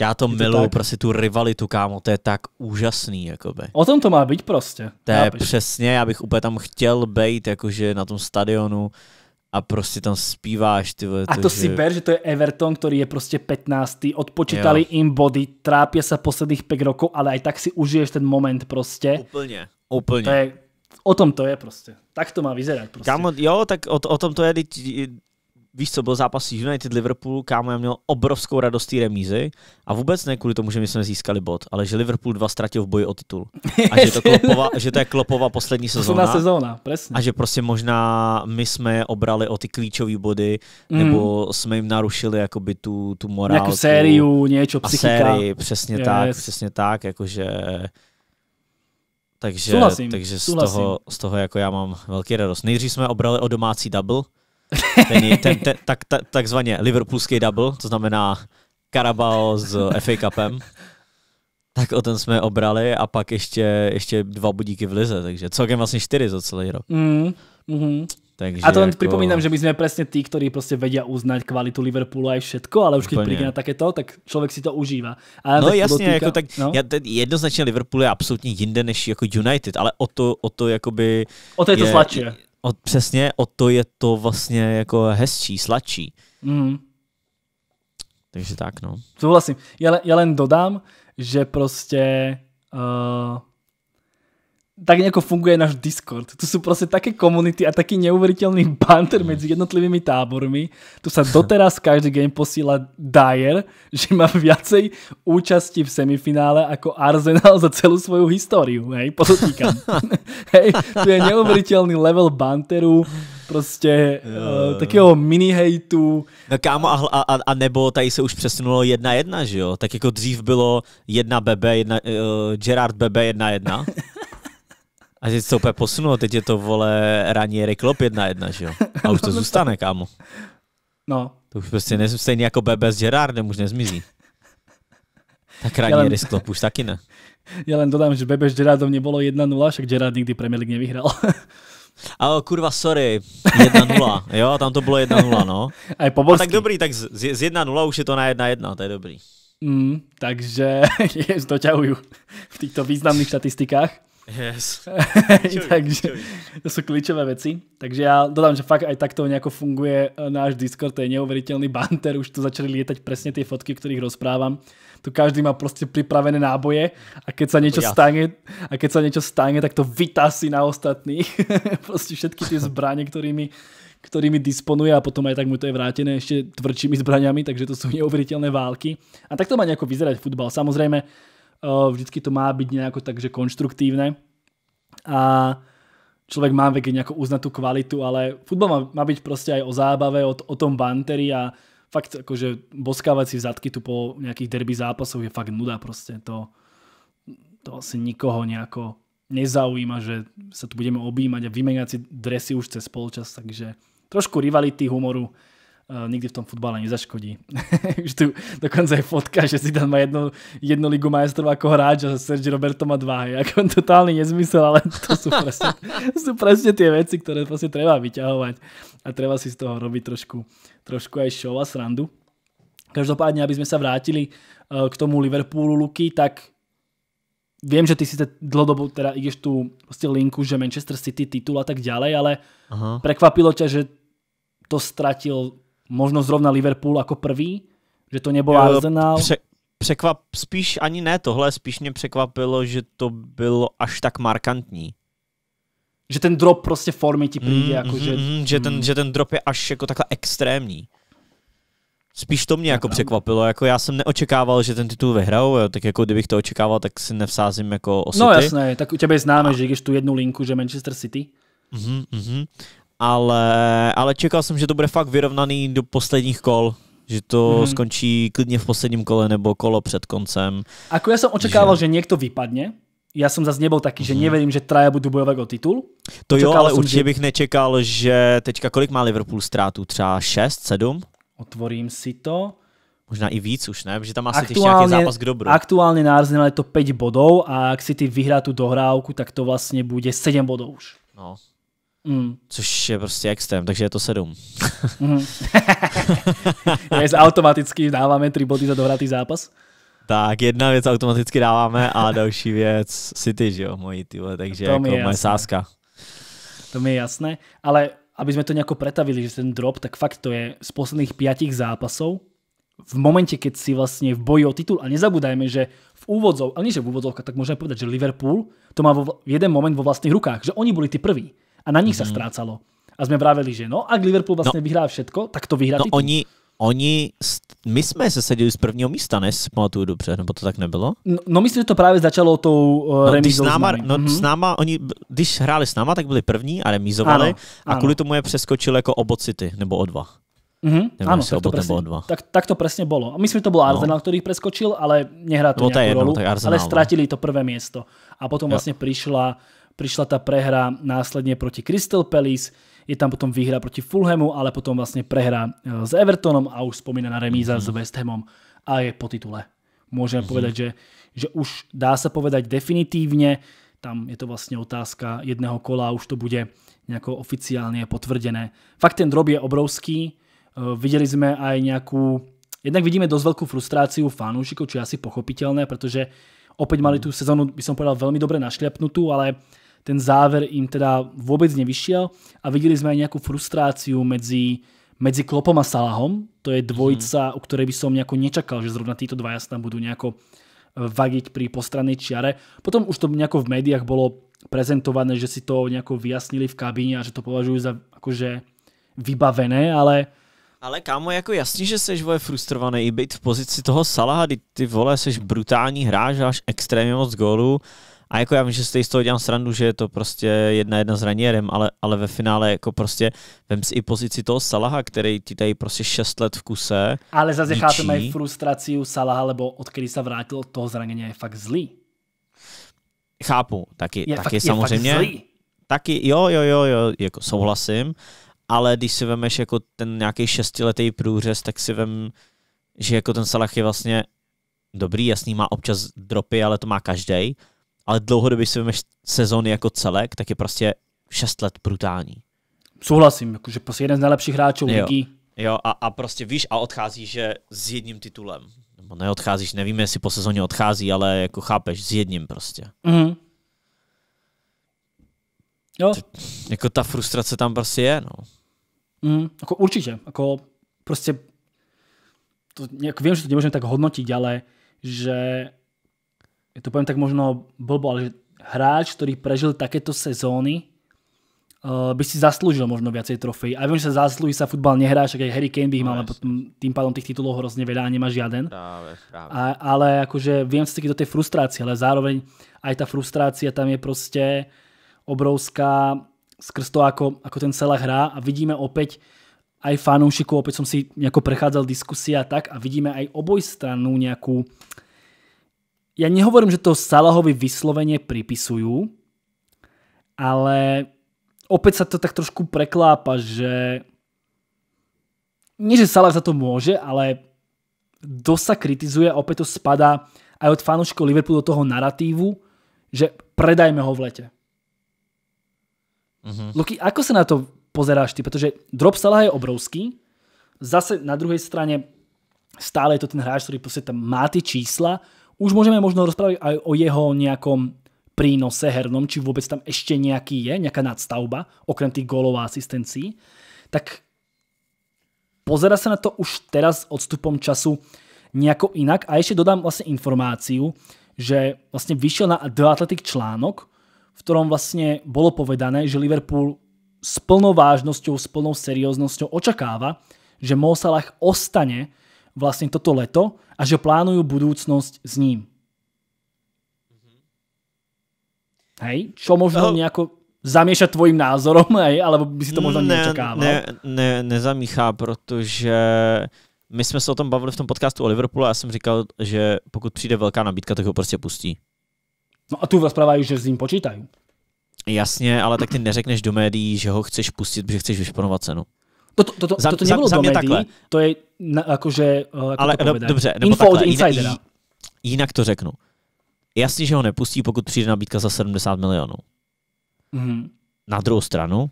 Já to, to miluju, tak? prostě tu rivalitu, kámo, to je tak úžasný, jakoby. O tom to má být prostě. To je přesně, já bych úplně tam chtěl být, jakože na tom stadionu a prostě tam zpíváš, ty vole, A to, to si ber, že to je Everton, který je prostě 15. Odpočítali jo. im body, trápě se posledních 5 rokov, ale aj tak si užiješ ten moment prostě. Úplně, úplně. To je, o tom to je prostě. Tak to má vyzerať prostě. Kámo, jo, tak o, o tom to je, víš co, byl zápas United Liverpool, kámo, já měl obrovskou radost té remízy a vůbec ne kvůli tomu, že my jsme získali bod, ale že Liverpool dva ztratil v boji o titul. A že to, <laughs> klopova, že to je Klopova poslední sezóna. sezóna, přesně. A že prostě možná my jsme je obrali o ty klíčové body, mm. nebo jsme jim narušili jakoby tu, tu morálku. Nějakou sériu, něco, psychika. A sérii, přesně yes. tak, přesně tak, jakože... Takže, souhlasím, takže souhlasím. z, toho, z toho jako já mám velký radost. Nejdřív jsme obrali o domácí double, ten ten, ten, tak, tak, takzvaně Liverpoolský double, to znamená Carabao s FA Cupem. Tak o ten jsme obrali a pak ještě, ještě dva budíky v lize, takže celkem vlastně čtyři za celý rok. Mm, mm-hmm. Takže a to len jako... připomínám, že my jsme přesně tí, kteří prostě vedia uznat kvalitu Liverpoolu a všetko, ale už když přijde na také to, tak člověk si to užívá. A no jasně, týka... jako tak no? ten, jednoznačně Liverpool je absolutně jinde než jako United, ale o to, o to jakoby... O to je to sladší. sladšie. O, přesně, o to je to vlastně jako hezčí, sladší. Mm. Takže tak, no. Souhlasím. Já, já len dodám, že prostě uh, tak nejako funguje náš Discord. Tu sú proste také komunity a taký neuveriteľný <laughs> banter medzi jednotlivými tábormi. Tu sa doteraz každý game posíla Dyer, že má viacej účasti v semifinále ako Arsenal za celú svoju históriu. Hej, podotýkam. <laughs> hej, tu je neuveriteľný level banteru prostě uh, eh, takého mini hejtu. No kámo, a, a, a nebo tady se už přesunulo jedna jedna, že jo? Tak jako dřív bylo jedna BB, jedna, uh, Gerard BB, jedna jedna. <laughs> A teď se to úplně posunulo, teď je to vole Ranieri Klop 1 jedna, že jo? A už to zůstane, kámo. No. To už prostě ne, stejně jako BB s Gerardem už nezmizí. Tak Ranieri s Klop už taky ne. Já len dodám, že BB s Gerardem nebylo 1-0, však Gerard nikdy Premier League nevyhrál. <laughs> Ale kurva, sorry, 1-0, jo, tam to bylo 1-0, no. A, je A tak dobrý, tak z, z 1-0 už je to na 1-1, to je dobrý. Mm, takže <laughs> je doťahujú v týchto významných statistikách. Yes. klíčový, <laughs> Takže klíčový. to jsou klíčové věci. Takže já dodám, že fakt aj tak to nějak funguje eh, náš Discord, to je neuvěřitelný banter, už tu začali lietať přesně ty fotky, kterých rozprávám. Tu každý má prostě připravené náboje a keď se něco stane, a keď se něco stane, tak to vytasí na ostatných. <laughs> prostě všetky ty <laughs> zbraně, kterými ktorými disponuje a potom aj tak mu to je vrátené ešte tvrdšími zbraňami, takže to sú neuveriteľné války. A tak to má nejako vyzerať futbal. Samozrejme, vždycky to má být nejako takže konštruktívne a člověk má veke nějakou uznať tú kvalitu, ale futbol má, byť být prostě aj o zábave, o, tom banteri a fakt akože boskávať si zadky tu po nejakých derby zápasov je fakt nuda prostě to, to asi nikoho nejako nezaujíma, že sa tu budeme objímať a vymeniať si dresy už cez polčas, takže trošku rivality, humoru, Eh, nikdy v tom futbale nezaškodí. <laughs> Už tu dokonce je fotka, že si tam má jedno jedno ligu majestrov jako hráč a Sergio Roberto má dva. Je jako <laughs> totálny nezmysel, ale to sú presne, prostě, sú presne prostě tie veci, ktoré prostě treba vyťahovať a treba si z toho robiť trošku, trošku aj show a srandu. Každopádně, aby sme sa vrátili eh, k tomu Liverpoolu, Luky, tak vím, že ty si dlhodobo teda ideš tu prostě linku, že Manchester City titul a tak ďalej, ale Aha. prekvapilo ťa, že to ztratil možno zrovna Liverpool jako prvý, že to nebyl Arsenal. Pře- překvap, spíš ani ne tohle, spíš mě překvapilo, že to bylo až tak markantní. Že ten drop prostě formy ti přijde. Mm, jako, mm, že, mm, že, ten, mm. že ten drop je až jako takhle extrémní. Spíš to mě jako Aha. překvapilo, jako já jsem neočekával, že ten titul vyhrajou, tak jako kdybych to očekával, tak si nevsázím jako o no City. No jasné, tak u tebe známe, a... že když tu jednu linku, že Manchester City. Mm-hmm, mm-hmm ale, ale čekal jsem, že to bude fakt vyrovnaný do posledních kol že to mm-hmm. skončí klidně v posledním kole nebo kolo před koncem. Ako já jsem očekával, že, že někdo vypadne, já jsem zase nebyl že mm-hmm. že že traja budu bojovat o titul. To očekával jo, ale jsem, určitě že... bych nečekal, že teďka kolik má Liverpool ztrátu? Třeba 6, 7? Otvorím si to. Možná i víc už, ne? Že tam má ještě nějaký zápas k dobru. Aktuálně na Arsenal je to 5 bodů a jak si ty vyhrá tu dohrávku, tak to vlastně bude 7 bodů už. No, Mm. Což je prostě extrém, takže je to sedm. mm. Mm-hmm. Jest <laughs> automaticky dáváme tři body za dohratý zápas? Tak, jedna věc automaticky dáváme a další věc City, že jo, mojí tyhle, takže to jako moje jasné. sázka. To mi je jasné, ale aby jsme to nějak pretavili, že ten drop, tak fakt to je z posledných pětich zápasů v momente, keď si vlastně v boji o titul, a nezabudajme, že v úvodzov, ale nie že v úvodzovkách, tak můžeme povedať, že Liverpool to má v jeden moment vo vlastných rukách, že oni byli ty první. A na nich mm-hmm. se mhm. ztrácalo. A jsme vraveli, že no, a Liverpool no. vlastně no, vyhrá všetko, tak to vyhrá no titul. oni, oni, my jsme se seděli z prvního místa, ne? Si pamatuju dobře, nebo to tak nebylo? No, no myslím, že to právě začalo tou uh, no, remízou s náma, No, mm-hmm. s mhm. náma, oni, když hráli s náma, tak byli první a remízovali ano, a ano. kvůli tomu je přeskočil jako obo City, nebo o dva. Mm-hmm. Nevím, ano, tak to, presne, dva. Tak, tak to presne bolo. Myslím, že to bol no. Arsenal, no. ktorý preskočil, ale nehrá to no, nejakú jedno, rolu. Ale stratili no. to prvé miesto. A potom jo. vlastne prišla prišla tá prehra následne proti Crystal Palace, je tam potom výhra proti Fulhamu, ale potom vlastne prehra eh, s Evertonom a už spomínaná remíza mm-hmm. s mhm. West Hamom a je po titule. Můžeme mm-hmm. povedať, že, že už dá sa povedať definitívne, tam je to vlastne otázka jedného kola, už to bude nejako oficiálne potvrdené. Fakt ten drob je obrovský, eh, videli sme aj nejakú, jednak vidíme dosť veľkú frustráciu fanúšikov, čo je asi pochopiteľné, pretože opäť mali mhm. tú sezónu, by som povedal, veľmi dobre našľapnutú, ale ten záver im teda vôbec nevyšiel a videli sme aj nejakú frustráciu medzi, medzi Klopom a Salahom. To je dvojica, mm. o ktorej by som nejako nečakal, že zrovna títo dvaja tam budú nejako eh, vagiť pri postranej čiare. Potom už to nejako v médiách bolo prezentované, že si to nejako vyjasnili v kabíne a že to považujú za akože vybavené, ale ale kámo, jako jasný, že seš vole frustrovaný i být v pozici toho Salaha, ty, ty vole, seš brutální hráč, až extrémně moc gólů, a jako já vím, že si z toho dělám srandu, že je to prostě jedna jedna s Ranierem, ale, ale ve finále jako prostě vem si i pozici toho Salaha, který ti tady prostě 6 let v kuse. Ale zase chápu mají frustraci u Salaha, lebo odkedy se vrátil od toho zranění je fakt zlý. Chápu, taky, je taky fakt, samozřejmě. Je fakt zlý. Taky, jo, jo, jo, jo, jako souhlasím, ale když si vemeš jako ten nějaký šestiletý průřez, tak si vem, že jako ten Salah je vlastně dobrý, jasný, má občas dropy, ale to má každý ale dlouhodobě, si vymeš sezóny jako celek, tak je prostě 6 let brutální. Souhlasím, jakože prostě jeden z nejlepších hráčů jo. ligy. Jo, a, a prostě víš a odcházíš že s jedním titulem. Nebo neodcházíš, nevíme, jestli po sezóně odchází, ale jako chápeš, s jedním prostě. Mm. Jo. To, jako ta frustrace tam prostě je, no. Mm, jako určitě, jako prostě to, jako vím, že to nemůžeme tak hodnotit, ale že je to poviem tak možno blbo, ale že hráč, ktorý prežil takéto sezóny, uh, by si zaslúžil možno viacej trofej. A viem, že sa zaslúži sa futbal nehrá, však aj Harry Kane by ich no, mal, no, potom tým pádom tých titulov hrozne veľa a nemá žiaden. Práve, A, ale akože viem sa do tej frustrácie, ale zároveň aj tá frustrácia tam je proste obrovská skrz to, ako, ako ten celá hra a vidíme opäť aj fanúšikov, opäť som si nejako prechádzal diskusia tak a vidíme aj obojstrannú nejakú uh, ja nehovorím, že to Salahovi vyslovene pripisujú, ale opäť sa to tak trošku preklápa, že nie, že Salah za to môže, ale dosť sa kritizuje a opäť to spadá aj od fanúškov Liverpoolu do toho narratívu, že predajme ho v lete. Uh-huh. Mhm. Luky, ako sa na to pozeráš ty? Pretože drop Salah je obrovský, zase na druhej strane stále je to ten hráč, ktorý proste tam má ty čísla, už môžeme možno rozprávať aj o jeho nejakom prínose hernom, či vôbec tam ešte nejaký je, nejaká nadstavba, okrem tých gólov a asistencií. Tak pozera sa na to už teraz odstupom času nejako inak. A ešte dodám vlastne informáciu, že vlastne vyšiel na The Athletic článok, v ktorom vlastne bolo povedané, že Liverpool s plnou vážnosťou, s plnou serióznosťou očakáva, že Mo Salah ostane vlastne toto leto a že plánujú budúcnosť s ním. Mhm. Hej, čo možno nejako no. zamiešať tvojím názorom, <laughs> hej, alebo by si to možná ne, neočekával. Ne, ne, nezamíchá, protože my jsme se o tom bavili v tom podcastu o Liverpoolu a já jsem říkal, že pokud přijde velká nabídka, tak ho prostě pustí. No a tu rozprávají, že s ním počítají. Jasně, ale tak ty neřekneš do médií, že ho chceš pustit, protože chceš vyšponovat cenu to, to, za, to nebylo za, za do médií, takhle. to je na, jakože... Eh, jako Ale to do, dobře, nebo Info takhle, od insidera. Jinak to řeknu. Jasně, že ho nepustí, pokud přijde nabídka za 70 milionů. Mm. Na druhou stranu,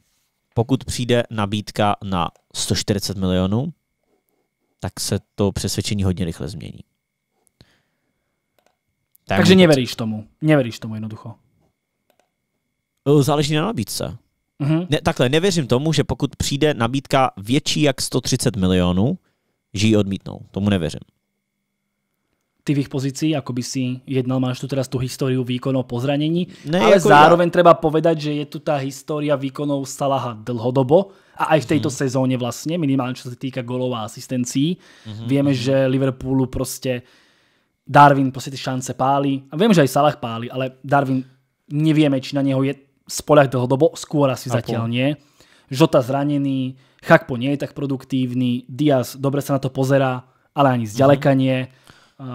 pokud přijde nabídka na 140 milionů, tak se to přesvědčení hodně rychle změní. Tak Takže neveríš tomu. Neveríš tomu jednoducho. Eh, záleží na nabídce. Mm-hmm. Ne, takhle, nevěřím tomu, že pokud přijde nabídka větší jak 130 milionů, že ji odmítnou. Tomu nevěřím. Ty v jejich pozici, jako by si jednal, máš tu teda tu historii výkonu po zranění, ne, ale jako zároveň já... třeba povedat, že je tu ta historie výkonu Salaha dlhodobo a i v mhm. této mm-hmm. sezóně vlastně, minimálně co se týká golov a asistencí. Mm-hmm. Víme, mhm. že Liverpoolu prostě Darwin prostě ty šance pálí. A vím, že i Salah pálí, ale Darwin nevíme, či na něho je spolať dlhodobo, skôr asi zatiaľ nie. Žota zranený, Chakpo nie je tak produktívny, Diaz dobre sa na to pozerá, ale ani zďaleka mhm. nie.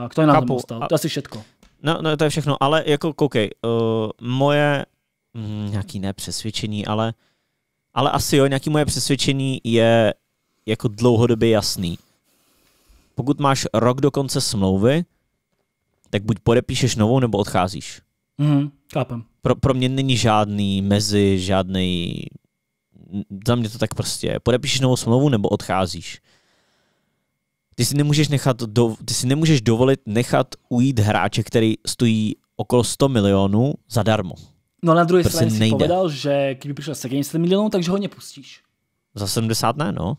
kto je na tom ostal? To asi všetko. No, no, to je všechno, ale jako koukej, uh, moje mm, nějaký nepřesvědčení, ale, ale asi jo, nějaký moje přesvědčení je jako dlouhodobě jasný. Pokud máš rok do konce smlouvy, tak buď podepíšeš novou, nebo odcházíš. Mhm, chápem pro, pro mě není žádný mezi, žádný za mě to tak prostě Podepíšeš novou smlouvu nebo odcházíš. Ty si nemůžeš, nechat do, ty si nemůžeš dovolit nechat ujít hráče, který stojí okolo 100 milionů zadarmo. No na druhé prostě straně si povedal, že kdyby přišel 70 milionů, takže ho nepustíš. Za 70 ne, no.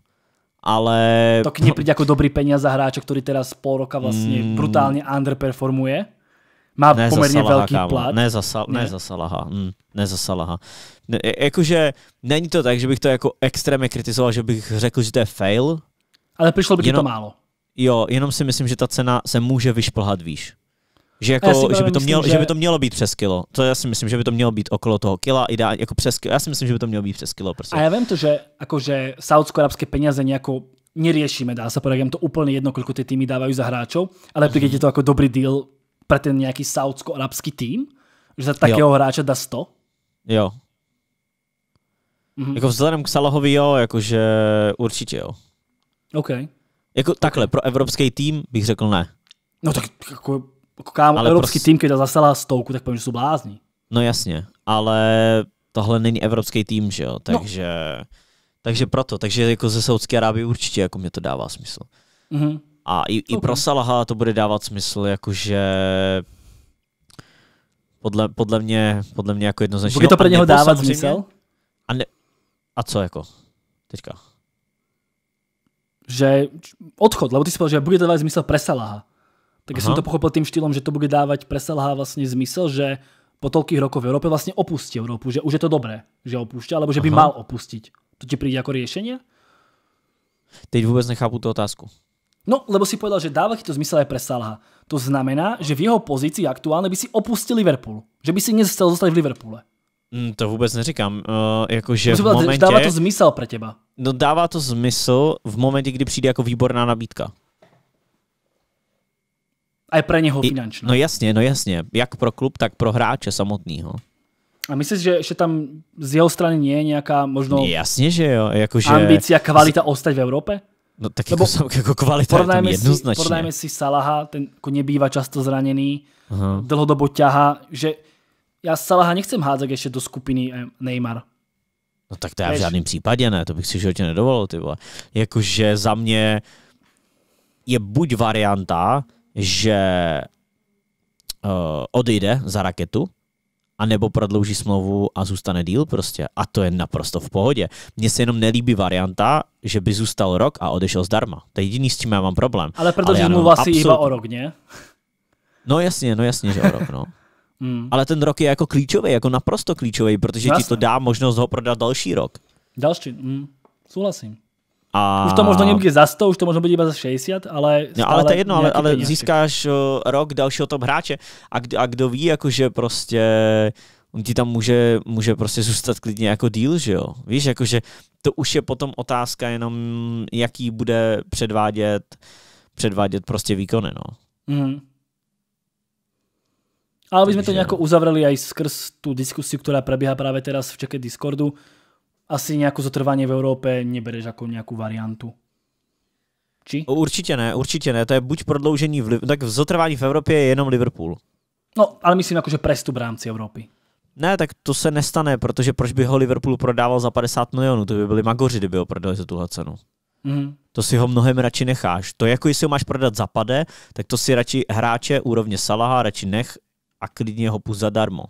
Ale... To k ní jako dobrý peněz za hráče, který teraz pol roka vlastně mm. brutálně underperformuje. Má ne poměrně Salaha, velký kámo. plat. Ne za, sal, ne? ne za Salaha. Mm, ne za Salaha. Ne, e, jakože není to tak, že bych to jako extrémně kritizoval, že bych řekl, že to je fail. Ale přišlo by jenom, to málo. Jo, jenom si myslím, že ta cena se může vyšplhat výš. Že, jako, že, by to mělo, že... že by to mělo být přes kilo. To já si myslím, že by to mělo být okolo toho kila, ideálně jako přes kilo. Já si myslím, že by to mělo být přes kilo. Prostě. A já vím to, že jakože saudsko-arabské peněze nějakou neriešime, dá sa povedať, to úplne jedno, koľko tie týmy dávajú za hráčov, ale príde je to ako dobrý deal pre ten nejaký saudsko-arabský tým? Že za takého jo. hráče dá 100? Jo. Mhm. Jako vzhledem k Salahovi jo, jakože určitě jo. OK. Jako takhle, okay. pro evropský tým bych řekl ne. No tak jako, jako kámo, ale evropský pros... tým, když zasala stouku, tak povím, že jsou blázni. No jasně, ale tohle není evropský tým, že jo, no. takže, no. takže proto, takže jako ze Saudské Arábie určitě jako mě to dává smysl. Mm-hmm. A i, okay. i pro Salaha to bude dávat smysl, jakože podle, podle mě, podle mě jako jednoznačně. Bude to pro něho dávat smysl? A, ne, a co jako teďka? Že odchod, lebo ty si že bude to dávat smysl pre Salaha. Tak jsem to pochopil tím štýlom, že to bude dávat pre Salaha vlastně zmysel, že po tolkých rokoch v Evropě vlastně opustí Evropu, že už je to dobré, že opúšťa, alebo že by Aha. mal opustit. To ti přijde jako řešení? Teď vůbec nechápu tu otázku. No, lebo si povedal, že dáva ti to zmysel aj pre Salaha. To znamená, že v jeho pozici aktuálne by si opustil Liverpool. Že by si nechcel zostať v Liverpoole. Mm, to vůbec neříkám. Uh, jakože v momentě... Dává to zmysel pro těba. No dává to zmysl v momentě, kdy přijde jako výborná nabídka. A je pro něho finančně. No jasně, no jasně. Jak pro klub, tak pro hráče samotného. A myslíš, že ještě tam z jeho strany je nějaká možná Jasně, že jo. Jakože... Ambice, kvalita z... ostať v Evropě? No tak Lebo jako, jako kvalita je tam jednoznačně. Si, si Salaha, ten jako nebýva často zranený, huh dlhodobo ťahá, že já Salaha nechcem házet ještě do skupiny eh, Neymar. No tak to já v žádném případě ne, to bych si životě nedovolil, ty vole. Jakože za mě je buď varianta, že uh, odejde za raketu, nebo prodlouží smlouvu a zůstane díl prostě. A to je naprosto v pohodě. Mně se jenom nelíbí varianta, že by zůstal rok a odešel zdarma. To je jediný, s čím já mám problém. Ale protože mluvá si iba o rok, ne? No jasně, no jasně, že o rok, no. <laughs> Hmm. Ale ten rok je jako klíčový, jako naprosto klíčový, protože Jasne. ti to dá možnost ho prodat další rok. Další, mm. souhlasím. A... Už to možno nebude za 100, už to možno bude iba za 60, ale... No, ale to je jedno, ale, ale získáš eh, rok dalšího top hráče a, kdo, a kdo ví, jakože prostě on ti tam může, může prostě zůstat klidně jako díl, že jo? Víš, jakože to už je potom otázka jenom, jaký bude předvádět, předvádět prostě výkony, no. Mm. Ale aby sme to nejako uzavreli aj skrz tú diskusiu, ktorá prebieha práve teraz v čeke Discordu, asi nějakou zotrvání v Evropě nebereš jako nějakou variantu. Či? Určitě ne, určitě ne. To je buď prodloužení, v, tak v zotrvání v Evropě je jenom Liverpool. No, ale myslím jako, že prestup v rámci Evropy. Ne, tak to se nestane, protože proč by ho Liverpool prodával za 50 milionů? To by byli magoři, kdyby ho prodali za tuhle cenu. Mm. To si ho mnohem radši necháš. To jako jestli ho máš prodat za pade, tak to si radši hráče úrovně Salaha radši nech a klidně ho pust zadarmo.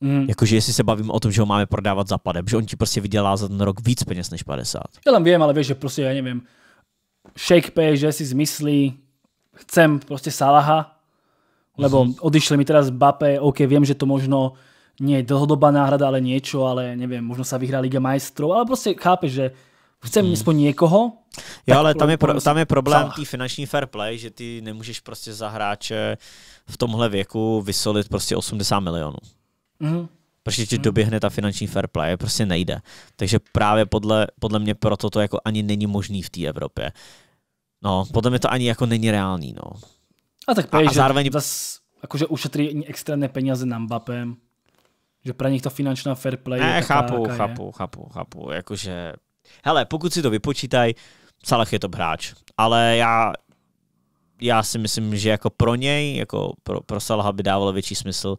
Mm. Jakože jestli se bavím o tom, že ho máme prodávat za padem, že on ti prostě vydělá za ten rok víc peněz než 50. Já tam vím, ale víš, že prostě, já nevím, pay, že si zmyslí, chcem prostě Salaha, lebo mm. odišli mi teraz Bape, OK, vím, že to možno nie je dlhodobá náhrada, ale niečo, ale nevím, možno sa vyhrá Liga majstrov, ale prostě chápeš, že chcem mm. aspoň někoho. Jo, ale tam je, pro, tam je problém tý finanční fair play, že ty nemůžeš prostě za hráče v tomhle věku vysolit prostě 80 milionů. Mm. Protože ti mm-hmm. doběhne ta finanční fair play, prostě nejde. Takže právě podle, podle mě proto to jako ani není možný v té Evropě. No, podle mě to ani jako není reálný, no. A tak pravdě, a, a zároveň... zas, jakože ušetří extrémné peníze na Mbappem, že pro nich to finanční fair play ne, je chápu, taká, chápu, je. chápu, chápu, jakože... Hele, pokud si to vypočítaj, Salah je to hráč, ale já já si myslím, že jako pro něj, jako pro, pro Salaha by dávalo větší smysl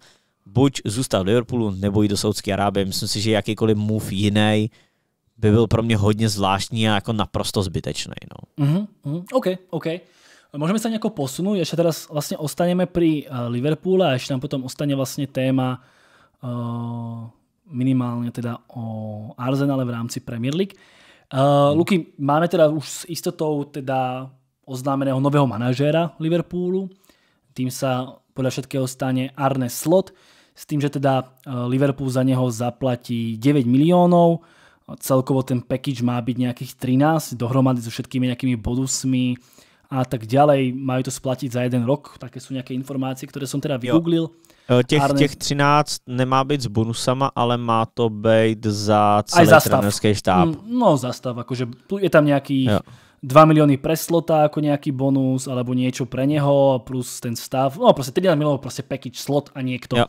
buď zůstat v Liverpoolu, nebo jít do Saudské Arábie. Myslím si, že jakýkoliv move jiný by byl pro mě hodně zvláštní a jako naprosto zbytečný. No. Mm-hmm, OK, OK. Můžeme se nějak posunout, ještě teda vlastně ostaneme pri eh, Liverpoolu, a ještě nám potom ostane vlastně téma uh, minimálně teda o Arsenale v rámci Premier League. Uh, Luky, máme teda už s istotou teda oznámeného nového manažéra Liverpoolu. Tým se podle všetkého stane Arne Slot s tým, že teda eh, Liverpool za neho zaplatí 9 miliónov, celkovo ten package má byť nejakých 13, dohromady so všetkými nejakými bonusmi a tak ďalej, majú to splatiť za jeden rok, také sú nejaké informácie, ktoré som teda vygooglil. Eh, těch, Arne... těch 13 nemá být s bonusama, ale má to být za celý trenerský štáb. Mm, no, za stav, akože je tam nějaký jo. 2 milióny pre slota ako nejaký bonus, alebo niečo pre neho, plus ten stav, no proste 13 miliónov, proste package slot a niekto. Jo.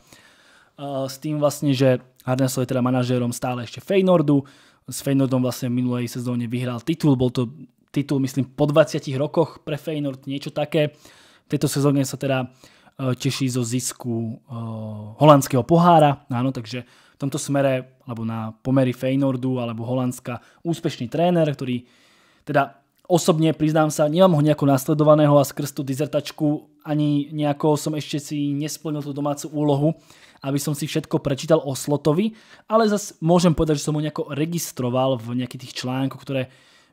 Eh, s tým vlastne, že Arneso je teda manažérom stále ešte Feynordu. S Feynordom vlastne v minulej sezóne vyhral titul, bol to titul myslím po 20 rokoch pre Feynord, niečo také. V tejto sezóne sa teda eh, teší zo zisku eh, holandského pohára, áno, takže v tomto smere, alebo na pomery Feynordu alebo Holandska úspešný tréner, ktorý teda osobne, priznám sa, nemám ho nejako nasledovaného a skrz tú dizertačku ani nejako som ešte si nesplnil tú domácu úlohu, aby som si všetko prečítal o Slotovi, ale zas môžem povedať, že som ho nejako registroval v nejakých tých článkoch, ktoré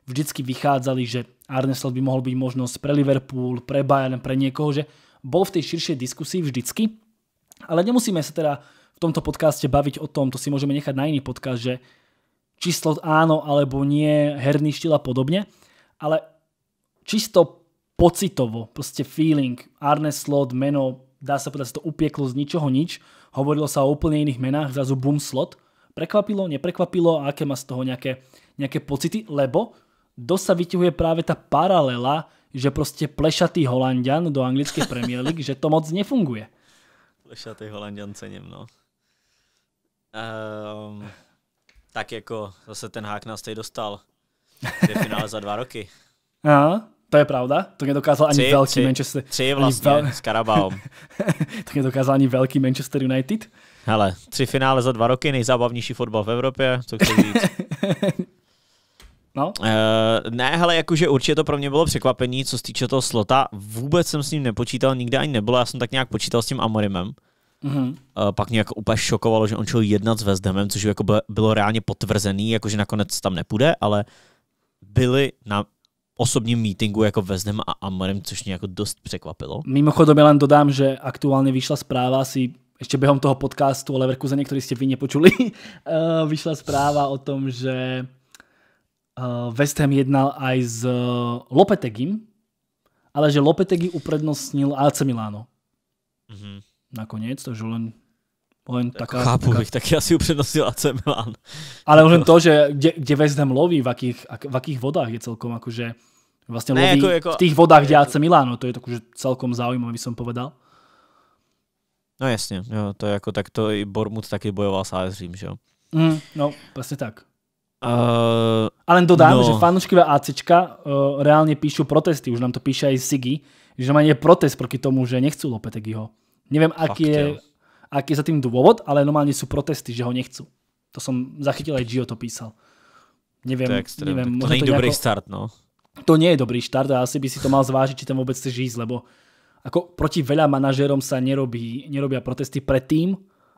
vždycky vychádzali, že Arne Slot by mohol byť možnosť pre Liverpool, pre Bayern, pre niekoho, že bol v tej širšej diskusii vždycky. Ale nemusíme sa teda v tomto podcaste baviť o tom, to si môžeme nechať na iný podcast, že či Slot áno alebo nie, herný štýl a podobne ale čisto pocitovo, proste feeling, Arne Slot, meno, dá sa povedať, že to upieklo z ničoho nič, hovorilo sa o úplne iných menách, zrazu boom slot, prekvapilo, neprekvapilo a aké má z toho nejaké, nejaké pocity, lebo dosť sa vyťahuje práve tá paralela, že proste plešatý Holandian do anglickej <laughs> Premier League, že to moc nefunguje. Plešatý Holandian cením, no. Um, tak jako zase ten hák nás tady dostal Dvě finále za dva roky. <laughs> A to je pravda, to mě dokázal ani tři, velký tři, Manchester... Tři vlastně, vel... s karabaom. <laughs> to mě dokázal ani velký Manchester United. Hele, tři finále za dva roky, nejzábavnější fotbal v Evropě, co chci říct. <laughs> No? Uh, ne, hele, jakože určitě to pro mě bylo překvapení, co se týče toho slota. Vůbec jsem s ním nepočítal, nikde ani nebylo, já jsem tak nějak počítal s tím Amorimem. Mm-hmm. Uh, pak mě jako úplně šokovalo, že on šel jednat s Vezdemem, což jako bylo, bylo reálně potvrzený, jakože nakonec tam nepůjde, ale uh, byli na osobním meetingu jako Vezdem a Amorem, což mě jako dost překvapilo. Mimochodom, jen dodám, že aktuálně vyšla zpráva asi ještě během toho podcastu o Leverkusene, který jste vy nepočuli, <laughs> eh, vyšla zpráva o tom, že eh, West Ham jednal aj s eh, Lopetegim, ale že Lopetegi uprednostnil AC Milano. Mm -hmm. Nakonec, takže len Len tak taká, chápu taká... bych, taky asi upřednostil AC Milan. Ale len <laughs> to, že kde, kde West Ham loví, v akých, v akých vodách je celkom akože vlastně loví ne, jako, jako, v tých vodách, kde jako- AC Milano, to je to akože celkom zaujímavé, by som povedal. No jasně, jo, to je jako tak to i Bormut taky bojoval s AS Řím, že jo? Mm, no, vlastně tak. Uh, Ale dodám, no. že fanouškové AC uh, eh, reálně píšu protesty, už nám to píše i Sigi, že má je protest proti tomu, že nechcú Lopetegiho. Nevím, aký je, aký je za tým dôvod, ale normálne sú protesty, že ho nechcú. To som zachytil, aj Gio to písal. Neviem, to je neviem. To není dobrý nejako... start, no. To nie je dobrý štart a asi by si to mal zvážiť, či tam vôbec chceš ísť, lebo ako proti veľa manažerom sa nerobí, nerobia protesty pred tým,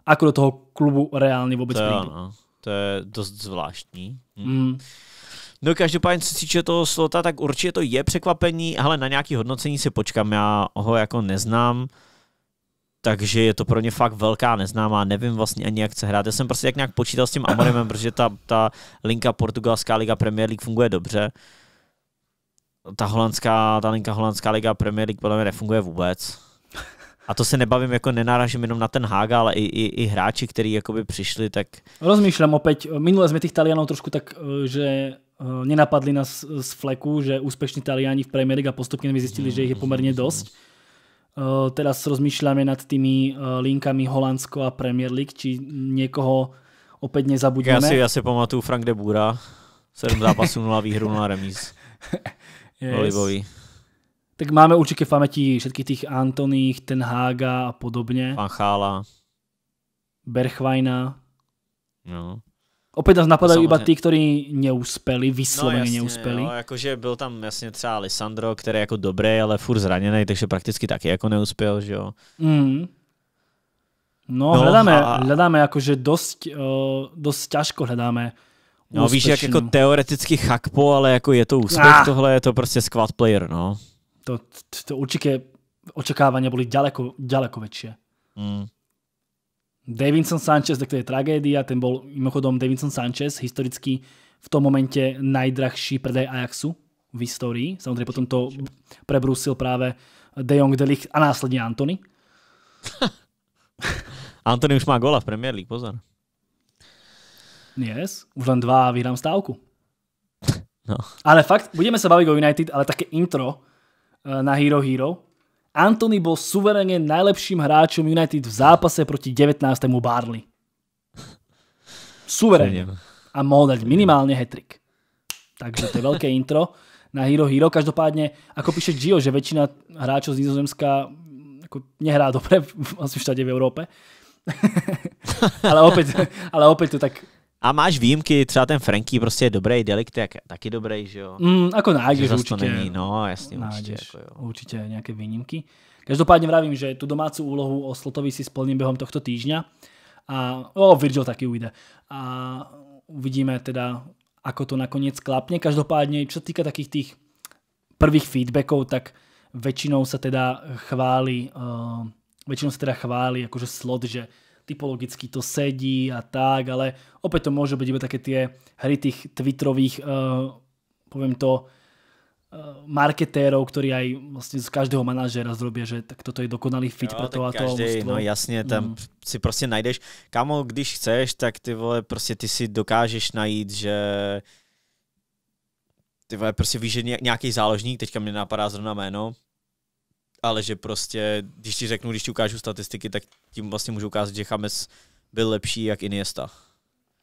ako do toho klubu reálne vôbec to je, Ano. To je dost zvláštní. Hm. Mm. No každopádně, co se týče toho slota, tak určitě to je překvapení, ale na nějaký hodnocení si počkám, já ho jako neznám takže je to pro ně fakt velká neznámá, nevím vlastně ani jak se hrát. Já jsem prostě jak nějak počítal s tím Amoremem, protože ta, ta linka portugalská liga Premier League funguje dobře. Ta holandská, ta linka holandská liga Premier League podle mě nefunguje vůbec. A to se nebavím, jako nenarážím jenom na ten Haga, ale i, i, i hráči, kteří jakoby přišli, tak... Rozmýšlím opět, minule jsme těch Talianů trošku tak, eh, že eh, nenapadli nás z fleku, že úspěšní Taliani v Premier League a postupně mi zjistili, že jich je poměrně dost. Eh, teraz rozmýšľame nad tými eh, linkami Holandsko a Premier League, či niekoho opäť nezabudneme. Já si, ja si pamatuju Frank de Bura, 7 zápasů, 0 výhru, 0 remíz. <laughs> yes. Tak máme určitě v pamäti všetkých tých Antoných, Ten Hága a podobně. Chála. Berchvajna. No. Opět nás napadají Samozřejmě. iba ty, kteří neuspěli, vysloveně no, jasně, neuspěli. jakože byl tam jasně třeba Alessandro, který je jako dobrý, ale furt zraněný, takže prakticky taky jako neuspěl, že jo. Mm. No, no hledáme, a... hledáme jakože dost, uh, dost těžko hledáme No úspěšný. víš, jak jako teoreticky chakpo, ale jako je to úspěch, ah. tohle je to prostě squad player, no. To, to určitě očekávání byly daleko, daleko větší. Mm. Davinson Sanchez, tak to je tragédia, ten bol mimochodom Davinson Sanchez historicky v tom momente najdrahší predaj Ajaxu v histórii. Samozrejme potom to prebrúsil práve De Jong, De Ligt a následne Antony. <laughs> Antony už má gola v Premier League, pozor. Yes, už len dva a vyhrám stávku. No. Ale fakt, budeme sa baviť o United, ale také intro eh, na Hero Hero Anthony bol suverene najlepším hráčom United v zápase proti 19. Barley. Suverene. A mohol dať minimálne hetrik. Takže to je veľké <laughs> intro na Hero Hero. Každopádne, ako píše Gio, že väčšina hráčov z Nizozemska ako nehrá dobre asi všade v Európe. <laughs> ale, opäť, ale opäť to tak a máš výjimky, třeba ten Franky prostě je dobrý, delikt je taky dobrý, že jo? Mm, jako nájdeš určitě. Není, no, jasně, nájdeš, určitě. Jako jo. Určitě nějaké výjimky. Každopádně vravím, že tu domácí úlohu o Slotovi si splním během tohto týždňa. A o, Virgil taky ujde. A uvidíme teda, ako to nakonec klapne. Každopádně, čo týka takých tých prvých feedbackov, tak väčšinou se teda chválí, uh, eh, väčšinou se teda chválí, jakože slot, že typologicky to sedí a tak, ale opäť to môže byť iba také tie hry tých twitterových, eh, poviem to, eh, marketérov, ktorí aj vlastne z každého manažera zrobia, že tak toto je dokonalý fit jo, pro to a to. každej, no jasně, tam mm. si prostě najdeš, kamo, když chceš, tak ty vole, prostě ty si dokážeš najít, že ty vole, prostě víš, že nějaký záložník, teďka mi napadá zrovna jméno, ale že prostě, když ti řeknu, když ti ukážu statistiky, tak tím vlastně můžu ukázat, že Chames byl lepší jak Iniesta.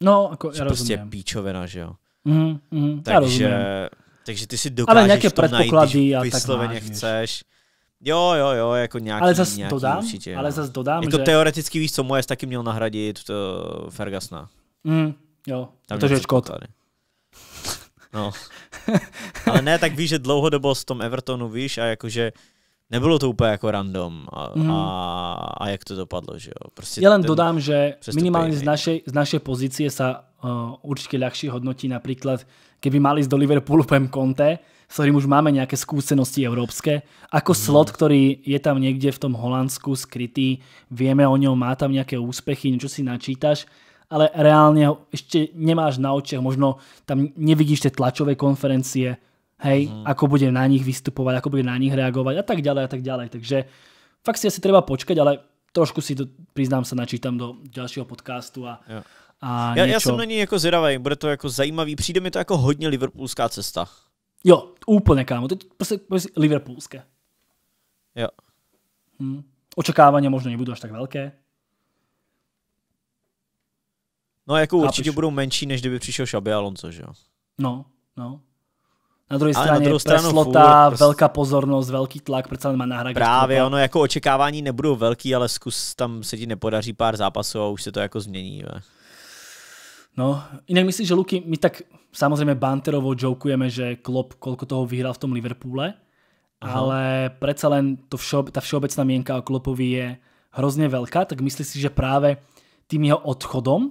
No, jako že já prostě rozumím. píčovina, že jo. Mm, mm, takže, takže ty si dokážeš ale nějaké to najít, když vysloveně tak chceš. Jo, jo, jo, jako nějaký, ale zas nějaký dodám, určitě. Ale no. zase dodám, jako že... teoreticky víš, co Moje taky měl nahradit to eh, Fergusona. Mm, jo, Tam to je škod. No. ale ne, tak víš, že dlouhodobost v tom Evertonu, víš, a jakože nebylo to úplně jako random a, mm. a, a jak to dopadlo, že jo. Prostě ja len dodám, že minimálně z našej, z našej pozície sa uh, eh, určitě ľahšie hodnotí například, keby mali z do Liverpoolu Pem Conte, s ktorým už máme nějaké skúsenosti evropské. ako mm. slot, který je tam někde v tom Holandsku skrytý, víme o něm, má tam nějaké úspechy, něco si načítaš, ale reálně ho ešte nemáš na očích, možno tam nevidíš ty tlačové konferencie, hej, mm. ako bude na nich vystupovať, ako bude na nich reagovať a tak ďalej a tak ďalej. Takže fakt si asi treba počkať, ale trošku si to, přiznám sa, načítam do dalšího podcastu a, jo. já, já jsem na ní jako zvědavý, bude to jako zajímavý, přijde mi to jako hodně liverpoolská cesta. Jo, úplně kámo, to je prostě, prostě liverpoolské. Jo. Hm. Očekávání možná nebudou až tak velké. No jako Chápeš. určitě budou menší, než kdyby přišel Xabi Alonso, že jo? No, no. Na druhé straně na druhou stranu preslota, furt, velká pozornost, velký tlak, protože má nahradit. Právě, ono jako očekávání nebudou velký, ale zkus tam se ti nepodaří pár zápasů a už se to jako změní. Ve. No, jinak myslím, že Luky, my tak samozřejmě banterovo jokujeme, že Klopp kolko toho vyhrál v tom Liverpoole, Aha. ale přece len to všeo, ta všeobecná měnka o Klopovi je hrozně velká, tak myslíš si, že právě tím jeho odchodom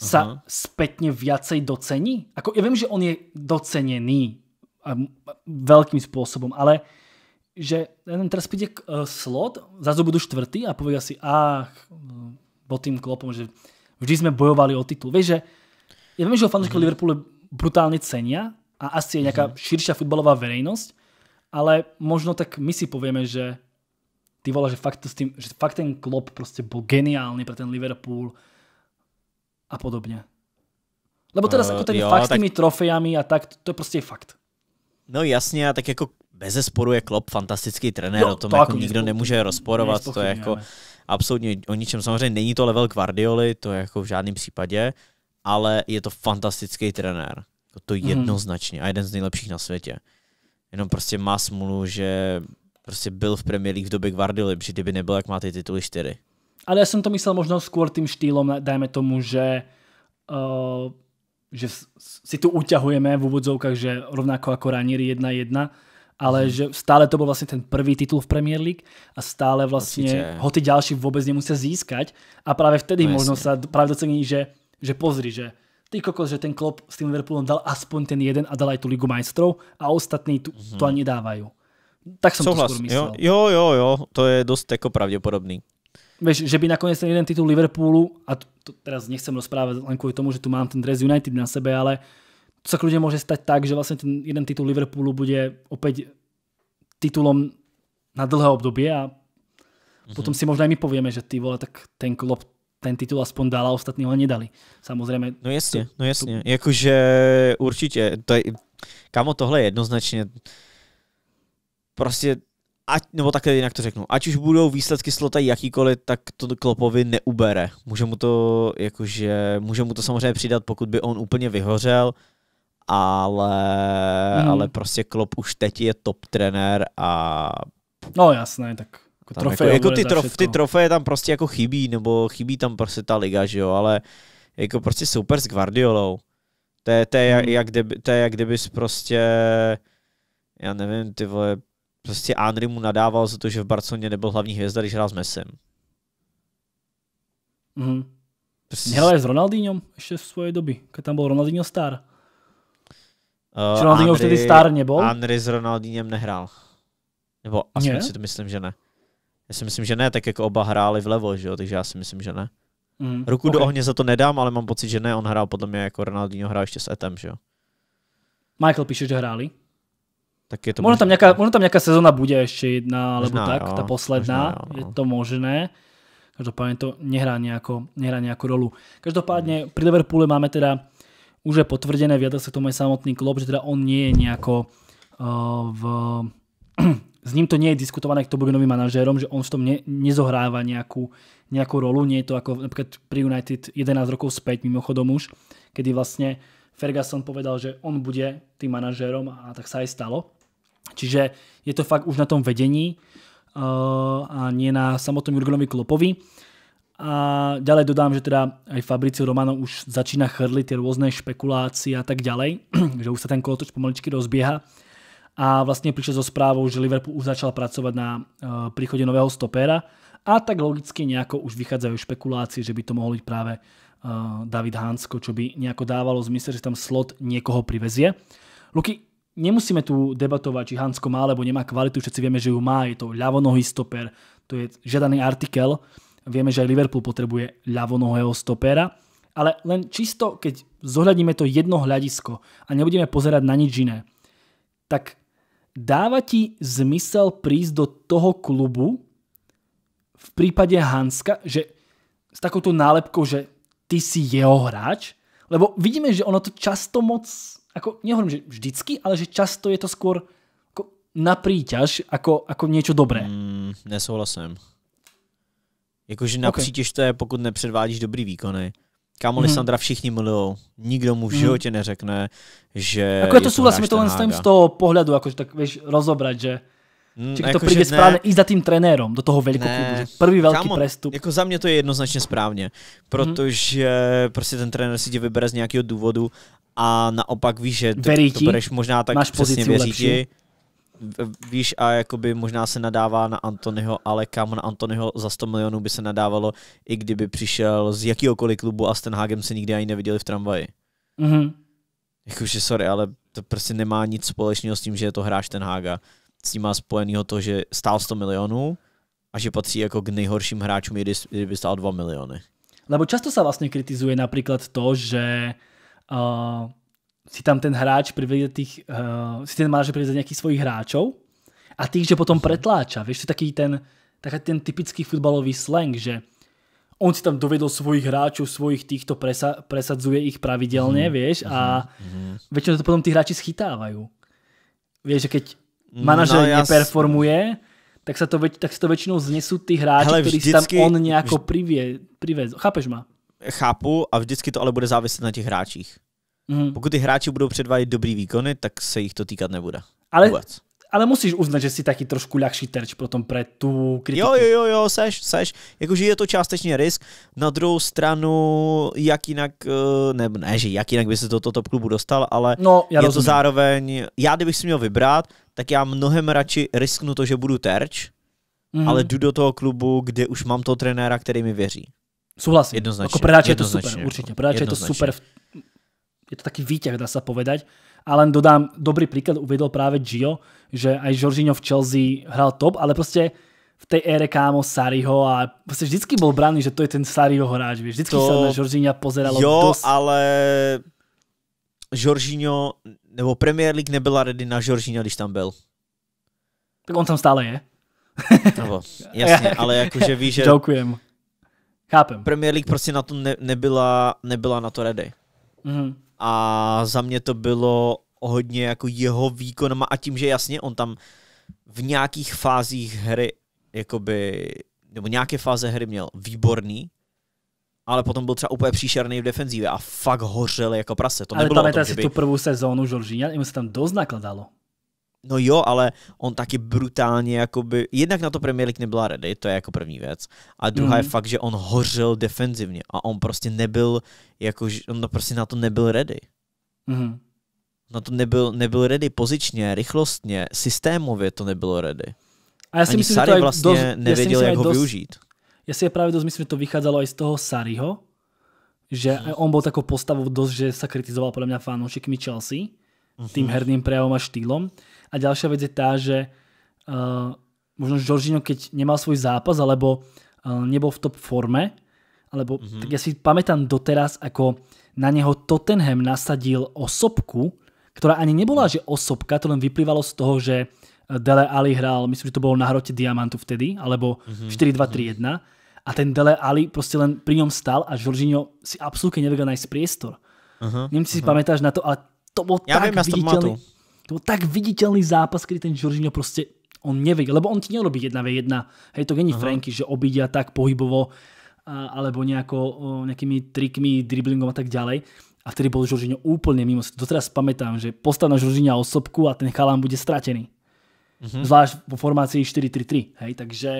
sa Aha. spätne viacej docení? Ako, ja viem, že on je docenený a, eh, veľkým spôsobom, ale že ja neviem, teraz príde uh, slot, zase budú štvrtý a povedia si, ach, bo tým klopom, že vždy sme bojovali o titul. Vieš, že ja viem, že ho fanúšikov mm. Liverpoolu brutálne cenia a asi je nejaká mm. širšia futbalová verejnosť, ale možno tak my si povieme, že ty vole, že fakt, s tým, že fakt ten klop proste bol geniálny pre ten Liverpool, a podobne. Lebo teraz uh, ako ten jo, fakt tak... s tými trofejami a tak, to, prostě je proste fakt. No jasně, tak jako bez zesporu je Klopp fantastický trenér, jo, o tom to jako, jako nikdo nemůže rozporovat, to je jako absolutně o ničem. Samozřejmě není to level Guardioli, to je jako v žádném případě, ale je to fantastický trenér. Jako to mhm. jednoznačně mm. a jeden z nejlepších na světě. Jenom prostě má smůlu, že prostě byl v Premier League v době Guardioli, protože kdyby nebyl, jak má ty tituly čtyři. Ale ja som to myslel možno skôr tým štýlom, dajme tomu, že uh, že si tu uťahujeme v úvodzovkách, že rovnako ako Ranieri 1-1, ale hmm. že stále to bol vlastne ten prvý titul v Premier League a stále vlastne Určite. ho tí ďalší vôbec nemusia získať a práve vtedy no, možno sa práve docení, že, že pozri, že ty kokos, že ten klop s tým Liverpoolom dal aspoň ten jeden a dal aj tú Ligu majstrov a ostatní tu, hmm. to ani dávajú. Tak som Co to skôr myslel. Jo, jo, jo, to je dost jako pravděpodobný. Vieš, že by nakoniec ten jeden titul Liverpoolu, a to teraz nechcem rozprávať len kvôli tomu, že tu mám ten dress United na sebe, ale to sa kľudne môže stať tak, že vlastne ten jeden titul Liverpoolu bude opäť titulom na dlhé obdobie a mhm. potom si možná aj my povieme, že ty vole, tak ten klop ten titul aspoň dal a ostatní ho nedali. Samozřejmě. No jasně, no jasně. Jakože určitě, to je, kamo, tohle je jednoznačně prostě ať, nebo takhle jinak to řeknu, ať už budou výsledky slota jakýkoliv, tak to Klopovi neubere. Může mu to, jakože, může mu to samozřejmě přidat, pokud by on úplně vyhořel, ale, hmm. ale prostě Klop už teď je top trenér a... No jasné, tak jako, tam trofeje jako, jako ty, trof, ty trofeje tam prostě jako chybí, nebo chybí tam prostě ta liga, že jo, ale jako prostě super s Guardiolou. To je, to je, hmm. jak, mhm. jak, kdyby, to je jak kdybys prostě, já nevím, ty vole, prostě Andry mu nadával za to, že v Barceloně nebyl hlavní hvězda, když hrál s Mesem. Mhm. Prostě... Hrál s Ronaldinho ještě v svoje doby, když tam byl Ronaldinho star. Uh, Ronaldinho Andri, už tedy star nebyl? Andry s Ronaldinhem nehrál. Nebo aspoň ne? si to myslím, že ne. Já si myslím, že ne, tak jako oba hráli vlevo, že jo, takže já si myslím, že ne. Mm, Ruku okay. do ohně za to nedám, ale mám pocit, že ne, on hrál podle mě jako Ronaldinho hrál ještě s Etem, že jo. Michael píše, že hráli tak je to možno, tam nejaká, možno tam nejaká sezóna bude ešte jedna, alebo možná, tak, jo, tá posledná, možná, jo, je no. to možné. Každopádne to nehrá nejako, nehrá nejakú rolu. Každopádne pri Liverpoole máme teda už je potvrdené, vyjadril sa k tomu aj samotný klub, že teda on nie je nejako uh, eh, v... <clears throat> s ním to nie je diskutované, kto bude novým manažérom, že on v tom ne, nezohráva nejakú, nejakú rolu, nie je to ako napríklad pri United 11 rokov späť mimochodom už, kedy vlastne Ferguson povedal, že on bude tým manažérom a tak sa aj stalo. Čiže je to fakt už na tom vedení eh, a nie na samotnom Jurgenovi Klopovi. A ďalej dodám, že teda aj Fabricio Romano už začína chrliť ty rôzne špekulácie a tak ďalej, <clears throat> že už se ten kolotoč pomaličky rozbieha. A vlastně přišel so správou, že Liverpool už začal pracovat na eh, příchodě nového stopéra a tak logicky nejako už vychádzajú špekulácie, že by to mohlo být právě eh, David Hansko, čo by nejako dávalo zmysel, že tam slot někoho privezie. Luky, nemusíme tu debatovať, či Hansko má alebo nemá kvalitu, všetci vieme, že ju má, je to ľavonohý stoper, to je žiadaný artikel, vieme, že aj Liverpool potrebuje ľavonohého stopera, ale len čisto, keď zohľadíme to jedno hľadisko a nebudeme pozerať na nič iné, tak dáva ti zmysel prísť do toho klubu v prípade Hanska, že s takouto nálepkou, že ty si jeho hráč, lebo vidíme, že ono to často moc ako nehovorím, že vždycky, ale že často je to skôr ako na príťaž, ako, ako niečo dobré. Mm, nesouhlasím. Jakože na okay. přítěž to je, pokud nepředvádíš dobrý výkony. Kámo, mm-hmm. Sandra všichni milujou. Nikdo mu v mhm. životě mm neřekne, že... Ako je to souhlasím, to len stojím z toho pohledu, akože tak vieš rozobrať, že... Mm, Či jako, to přijde správně i za tím trenérom do toho velkého klubu, první velký Kámo, prestup. Jako za mě to je jednoznačně správně, mhm. protože mm. prostě ten trenér si tě vybere z nějakého důvodu a naopak víš, že ty, to budeš možná tak máš přesně věří ti, víš, a jakoby možná se nadává na Antonyho, ale kam na Antonyho za 100 milionů by se nadávalo, i kdyby přišel z jakýhokoliv klubu a s ten Hagem se nikdy ani neviděli v tramvaji. Mm-hmm. Jakože sorry, ale to prostě nemá nic společného s tím, že je to hráč ten Haga. S tím má spojenýho to, že stál 100 milionů a že patří jako k nejhorším hráčům, kdyby stál 2 miliony. Lebo často sa vlastne kritizuje napríklad to, že uh, si tam ten hráč privede tých, uh, si ten manažer privede nejakých svojich hráčov a tých, že potom pretláča. Vieš, to je taký ten, taký ten typický futbalový slang, že on si tam dovedol svojich hráčov, svojich týchto presa, presadzuje ich pravidelne, mm. vieš, a mm. väčšinou to potom tí hráči schytávajú. Vieš, že keď mm, manažer no, neperformuje, tak sa, to, tak sa to väčšinou znesú tí hráči, Hele, vždycky, ktorí sa tam on nejako privie, privie, Chápeš ma? chápu a vždycky to ale bude záviset na těch hráčích. Mm. Pokud ty hráči budou předvádět dobrý výkony, tak se jich to týkat nebude. Ale, Vůbec. ale musíš uznat, že jsi taky trošku lehší terč potom pre tu kritiku. Jo, jo, jo, jo, seš, seš. Jakože je to částečně risk. Na druhou stranu, jak jinak, eh, ne, ne že jak jinak by se do toho top klubu dostal, ale no, já je rozumím. to zároveň, já kdybych si měl vybrat, tak já mnohem radši risknu to, že budu terč, mm. ale jdu do toho klubu, kde už mám toho trenéra, který mi věří. Súhlasím. Jednoznačne. Ako predáč je to super, určite. Predáč je to super. Je to taký výťah, dá sa povedať. A len dodám, dobrý príklad uvedol práve Gio, že aj Jorginho v Chelsea hral top, ale proste v tej ére kámo Sariho a prostě vždycky byl braný, že to je ten Sariho hráč, víš, vždycky to... se na Jorginha pozeralo Jo, ale Jorginho, nebo Premier League nebyla ready na Jorginho, když tam byl. Tak on tam stále je. Nebo, jasně, <laughs> ale jakože víš, že... Jokujem. Chápem. Premier League prostě na to ne, nebyla, nebyla na to ready. Mm-hmm. A za mě to bylo hodně jako jeho výkonem a tím, že jasně on tam v nějakých fázích hry, jakoby, nebo nějaké fáze hry měl výborný, ale potom byl třeba úplně příšerný v defenzívě a fakt hořel jako prase. To ale nebylo tam je tom, by... tu prvú sezónu Žoržíňa, jim se tam dost nakladalo. No jo, ale on taky brutálně, jakoby, jednak na to Premier League nebyla ready, to je jako první věc. A druhá mm. je mhm. fakt, že on hořel defenzivně a on prostě nebyl, jako, on prostě na to nebyl ready. Mm. Na to nebyl, nebyl ready pozičně, rychlostně, systémově to nebylo ready. A já si Ani myslím, Sarri že to vlastně dost, nevěděl, myslím, jak ho dost, využít. Já si je právě dost myslím, že to vycházelo i z toho Sariho, že mm. on byl takovou postavou dost, že se kritizoval podle mě fanoušikmi Chelsea, mm-hmm. tým mhm. herným prejavom a štýlom a ďalšia vec je tá, že uh, možno Žoržino, keď nemal svoj zápas, alebo uh, eh, nebol v top forme, alebo mm-hmm. tak ja si pamätám doteraz, ako na neho Tottenham nasadil osobku, ktorá ani nebola, že osobka, to len vyplývalo z toho, že eh, Dele Ali hral, myslím, že to bolo na hrote Diamantu vtedy, alebo mm-hmm. Mhm. 4-2-3-1 a ten Dele Ali proste len pri ňom stal a Jorginho si absolútne nevedel nájsť priestor. Uh-huh, Neviem, či uh-huh. si pamätáš na to, ale to bol ja tak viem, viditeľný. Ja to byl tak viditelný zápas, kedy ten Jorginho prostě on nevedel, lebo on ti nerobí jedna ve jedna. Hej, to není Franky, že obídia tak pohybovo, a, alebo nejako, o, nejakými trikmi, driblingom a tak ďalej. A vtedy bol Žoržino úplne mimo. To teraz pamätám, že postav na Žoržina osobku a ten chalán bude stratený. Mm-hmm. Zvlášť po formácii 4-3-3. Hej, takže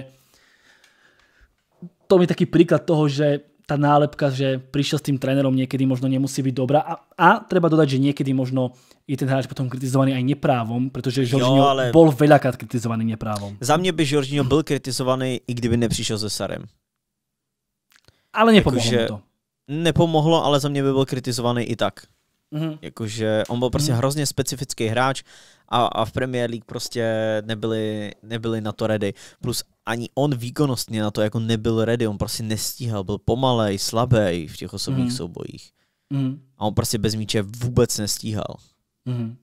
to je taký príklad toho, že tá nálepka, že prišiel s tým trénerom niekedy možno nemusí byť dobrá a, a treba dodať, že niekedy možno je ten hráč potom kritizovaný aj neprávom, protože Jorginho ale... bol veľakrát kritizovaný neprávom. Za mě by Jorginho byl kritizovaný, i kdyby nepřišel se Sarem. Ale nepomohlo Jakože... to. Nepomohlo, ale za mě by byl kritizovaný i tak. Mm-hmm. Jakože on byl prostě mm-hmm. hrozně specifický hráč a, a v Premier League prostě nebyli, nebyli na to ready. Plus ani on výkonnostně na to jako nebyl ready, on prostě nestíhal, byl pomalej, slabý v těch osobních mm. soubojích. Mm. A on prostě bez míče vůbec nestíhal. Mm.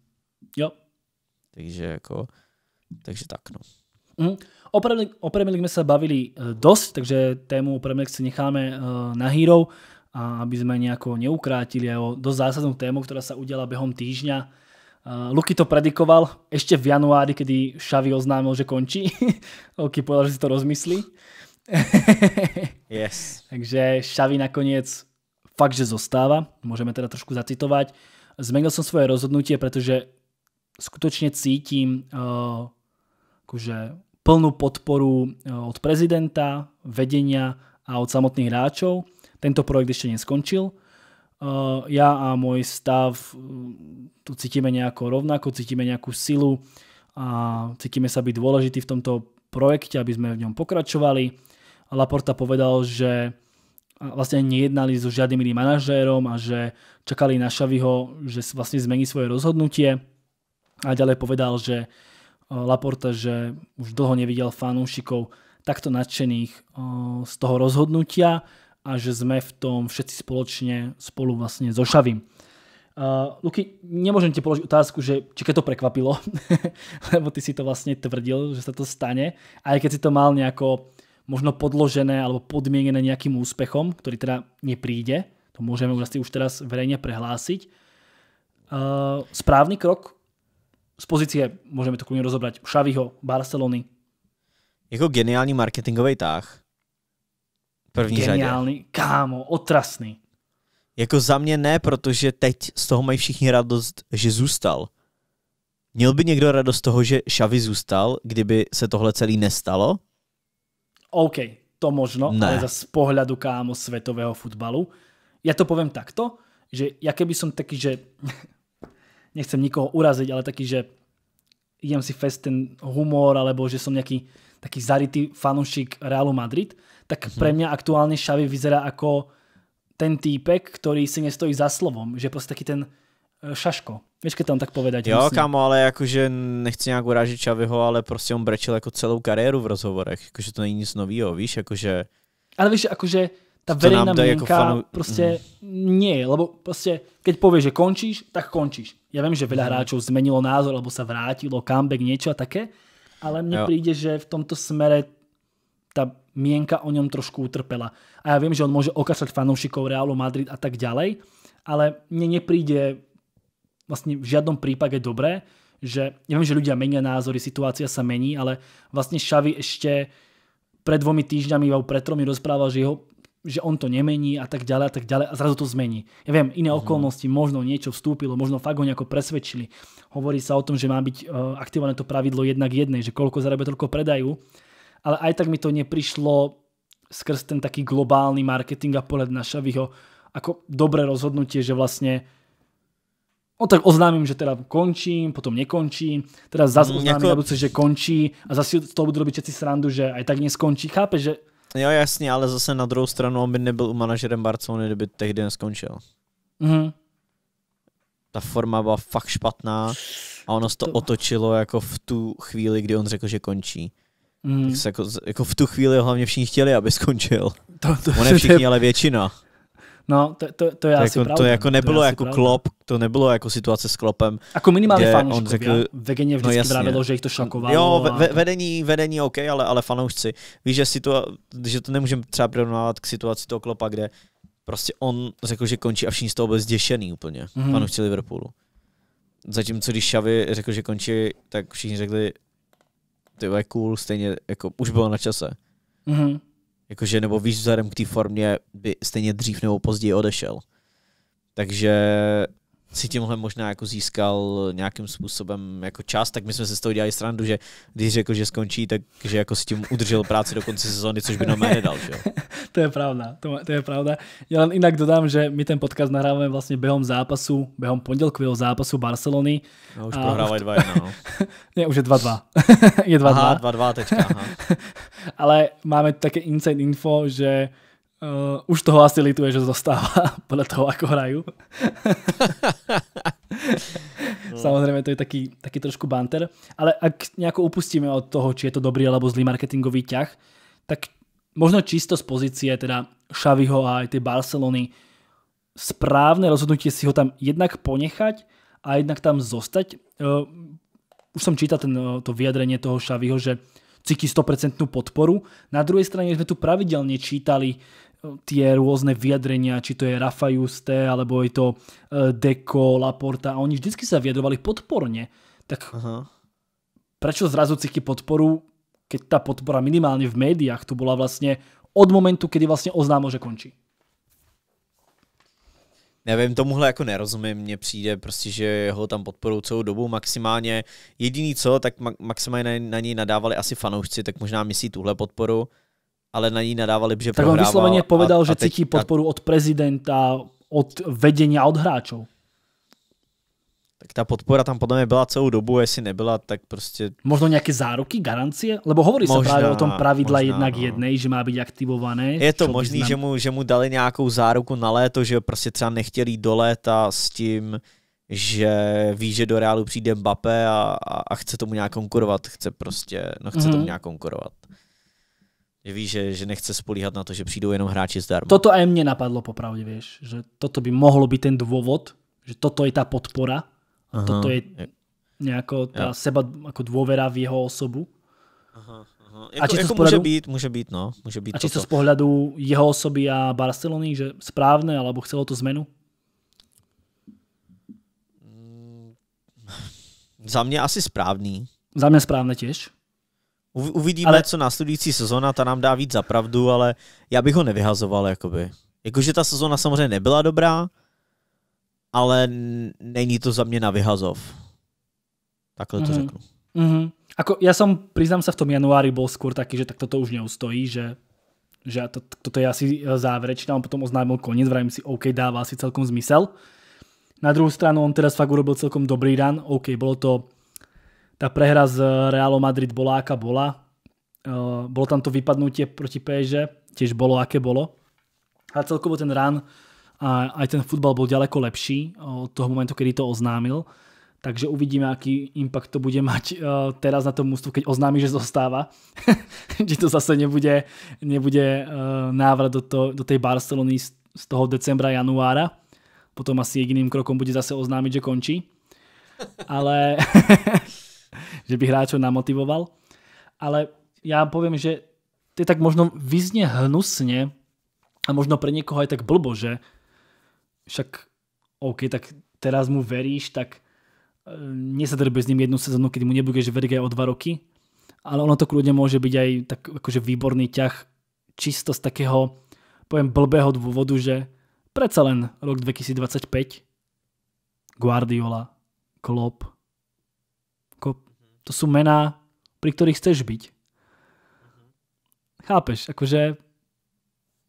Jo. Takže jako, takže tak no. Mm. O Premier, League jsme se bavili eh, dost, takže tému o Premier League si necháme eh, na Hero a aby sme nejako neukrátili aj o dosť zásadnú tému, ktorá sa udiala behom týždňa Eh, Luky to predikoval ešte v januári, kedy Xavi oznámil, že končí. <laughs> Luky povedal, že si to rozmyslí. yes. <laughs> Takže Xavi nakoniec fakt, že zostáva. Môžeme teda trošku zacitovať. Zmenil som svoje rozhodnutie, pretože skutočne cítim eh, akože plnú podporu eh, od prezidenta, vedenia a od samotných hráčov. Tento projekt ešte neskončil Eh, ja a môj stav eh, tu cítime nejako rovnako, cítime nejakú silu a cítime sa byť dôležitý v tomto projekte, aby sme v ňom pokračovali. Laporta povedal, že vlastne nejednali so žiadnym iným manažérom a že čakali na Šaviho, že vlastne zmení svoje rozhodnutie. A ďalej povedal, že eh, Laporta, že už dlho nevidel fanúšikov takto nadšených z toho rozhodnutia a že sme v tom všetci spoločne spolu vlastne zošavím. Uh, Luky, nemôžem ti položiť otázku, že či keď to prekvapilo, <laughs> lebo ty si to vlastne tvrdil, že sa to stane, aj keď si to mal nejako možno podložené alebo podmienené nejakým úspechom, ktorý teda nepríde, to môžeme už asi už teraz verejne prehlásiť. Uh, eh, správny krok z pozice, můžeme to klidně rozobrať, Xaviho, Barcelony. Jako geniální marketingový tah? první Geniální, řadě. kámo, otrasný. Jako za mě ne, protože teď z toho mají všichni radost, že zůstal. Měl by někdo radost z toho, že Xavi zůstal, kdyby se tohle celý nestalo? OK, to možno, ne. ale za z pohledu kámo světového fotbalu. Já to povím takto, že jaké by som taky, že <laughs> nechcem nikoho urazit, ale taky, že idem si fest ten humor, alebo že jsem nejaký taký zarytý fanúšik Realu Madrid, tak mhm. pre mňa aktuálne Xavi vyzerá ako ten týpek, ktorý si nestojí za slovom, že prostě taký ten e, šaško. Víš, to tam tak povedať. Jo, musím. kámo, ale jakože nechci nějak urážit Čaviho, ale prostě on brečil jako celou kariéru v rozhovorech, jakože to není nic nového, víš, jakože... Ale víš, jakože ta verejná mienka jako fanu... prostě mm. nie, lebo prostě, keď povieš, že končíš, tak končíš. Ja vím, že veľa mhm. hráčov zmenilo názor, alebo sa vrátilo, comeback, niečo a také, ale mně přijde, že v tomto smere ta mienka o něm trošku utrpela. A já vím, že on může okačať fanoušikov Realu Madrid a tak ďalej, ale mně nepríde vlastně v žiadnom prípade dobré, že ja viem, že ľudia menia názory, situácia sa mení, ale vlastne Xavi ešte pred dvomi týždňami alebo pred tromi rozprával, že jeho že on to nemení a tak ďalej a tak ďalej a zrazu to zmení. Ja viem, iné mm-hmm. okolnosti, možno niečo vstúpilo, možno fakt ho nejako presvedčili. Hovorí sa o tom, že má byť uh, aktivované to pravidlo jednak jednej, že koľko zarobia, toľko predajú. Ale aj tak mi to neprišlo skrz ten taký globálny marketing a pohľad na Šaviho ako dobré rozhodnutie, že vlastne No tak oznámím, že teda končím, potom nekončím, teraz zase mm, oznámím, jako... že končí a zase z toho budu robiť všetci srandu, že aj tak neskončí. Chápe, že Jo, jasně, ale zase na druhou stranu, on by nebyl u manažerem Barcelony, kdyby tehdy neskončil. Mm-hmm. Ta forma byla fakt špatná a ono se to, to otočilo jako v tu chvíli, kdy on řekl, že končí. Mm. Tak se jako, jako v tu chvíli hlavně všichni chtěli, aby skončil. To, to, on je všichni, to je, ale většina. No, to, to, to je to asi jako, pravda. To jako nebylo to jako pravda. klop, to nebylo jako situace s klopem. Jako minimálně fanoušci. Řekl, vegeně no vždycky no jasně. že jich to šokovalo. Jo, ve, vedení, vedení OK, ale, ale fanoušci. Víš, že, situa- že to nemůžeme třeba přirovnávat k situaci toho klopa, kde prostě on řekl, že končí a všichni z toho byli zděšený úplně, mm-hmm. fanoušci Liverpoolu. Zatímco když Xavi řekl, že končí, tak všichni řekli, ty je cool, stejně jako už bylo na čase. Mm-hmm. Jakože, nebo víš, vzhledem k té formě by stejně dřív nebo později odešel. Takže si tímhle možná jako získal nějakým způsobem jako čas, tak my jsme se z toho dělali strandu, že když řekl, že skončí, tak že jako s tím udržel práci do konce sezóny, což by nám <laughs> nedal. Že? to je pravda, to, to je pravda. Já len jinak dodám, že my ten podcast nahráváme vlastně během zápasu, během pondělkového zápasu Barcelony. No už a prohrávají 2 no. <laughs> ne, už je 2-2. <laughs> je 2-2. Aha, 2-2 teďka, aha. Ale máme také inside info, že Uh, už toho asi lituje, že zostává <laughs> podle toho, ako hrajú. <laughs> No. Samozrejme, to je taký, taký trošku banter. Ale ak nejako upustíme od toho, či je to dobrý alebo zlý marketingový ťah, tak možno čisto z pozície teda Xaviho a aj tej Barcelony správne rozhodnutie si ho tam jednak ponechať a jednak tam zostať. Uh, už som čítal ten, eh, to vyjadrenie toho Xaviho, že cíti 100% podporu. Na druhej strane sme tu pravidelne čítali tie rôzne vyjadrenia, či to je Rafa Juste, alebo je to e, Deko, Laporta, a oni vždycky sa vyjadrovali podporne. Tak Aha. prečo zrazu cíti podporu, keď tá podpora minimálne v médiách tu bola vlastne od momentu, kedy vlastně oznámo, že končí. Nevím, tomuhle jako nerozumím, mně přijde prostě, že ho tam podporují celou dobu maximálně. Jediný co, tak maximálně na, na něj nadávali asi fanoušci, tak možná myslí tuhle podporu, ale na ní nadávali, že tak prohrával. Tak on vysloveně povedal, a, že a teď, podporu od prezidenta, od a od hráčů. Tak ta podpora tam podle mě byla celou dobu, jestli nebyla, tak prostě... Možno nějaké záruky, garancie? Lebo hovorí možná, se právě o tom pravidla možná, jednak no. jednej, že má být aktivované. Je to možný, že mu, že mu dali nějakou záruku na léto, že prostě třeba nechtěli do léta s tím, že ví, že do Reálu přijde Mbappé a, a, a chce tomu nějak konkurovat. Chce prostě, no chce mm-hmm. tomu mhm. nějak konkurovat. Že víš, že, že nechce spolíhat na to, že přijdou jenom hráči zdarma. Toto aj mě napadlo popravdě, víš, že toto by mohlo být ten důvod, že toto je ta podpora, Aha. toto je nějako ta ja. seba, jako důvěra v jeho osobu. Aha. Jako, a či jako pohledu, může být, může být, no. Může být a či to z pohledu jeho osoby a Barcelony, že správné, alebo chcelo to zmenu? Mm. <laughs> Za mě asi správný. Za mě správné těž. Uvidíme, ale... co následující sezona, ta nám dá víc za pravdu, ale já bych ho nevyhazoval, jakoby. Jakože ta sezona samozřejmě nebyla dobrá, ale není to za mě na vyhazov. Takhle to mm-hmm. řeknu. Mm-hmm. Ako, já jsem, přiznám se, v tom januári byl skôr taky, že tak toto už neustojí, že, že to, toto je asi e, záverečná, on potom oznámil koniec, vrajím si, OK, dává si celkom zmysel. Na druhou stranu, on teraz fakt urobil celkom dobrý run, OK, bylo to tá prehra z Realu Madrid bola aká bola. Eh, bolo tam to vypadnutie proti PSG, tiež bolo aké bolo. A celkovo ten run a aj ten futbal bol ďaleko lepší eh, od toho momentu, kedy to oznámil. Takže uvidíme, aký impact to bude mať eh, teraz na tom ústvu, keď oznámi, že zostáva. <laughs> že to zase nebude, nebude návrat do, to, do tej Barcelony z, z toho decembra, januára. Potom asi jediným krokom bude zase oznámiť, že končí. Ale <laughs> <laughs> že by hráčov namotivoval. Ale já poviem, že to tak možno vyznie hnusne a možno pre niekoho aj tak blbo, že však OK, tak teraz mu veríš, tak e, nesadrbe s ním jednu sezónu, kdy mu nebudeš veriť aj o dva roky, ale ono to kľudne môže byť aj tak akože výborný ťah čisto z takého, poviem, blbého dôvodu, že predsa len rok 2025 Guardiola, Klopp, to sú mená, pri ktorých chceš byť. Chápeš, akože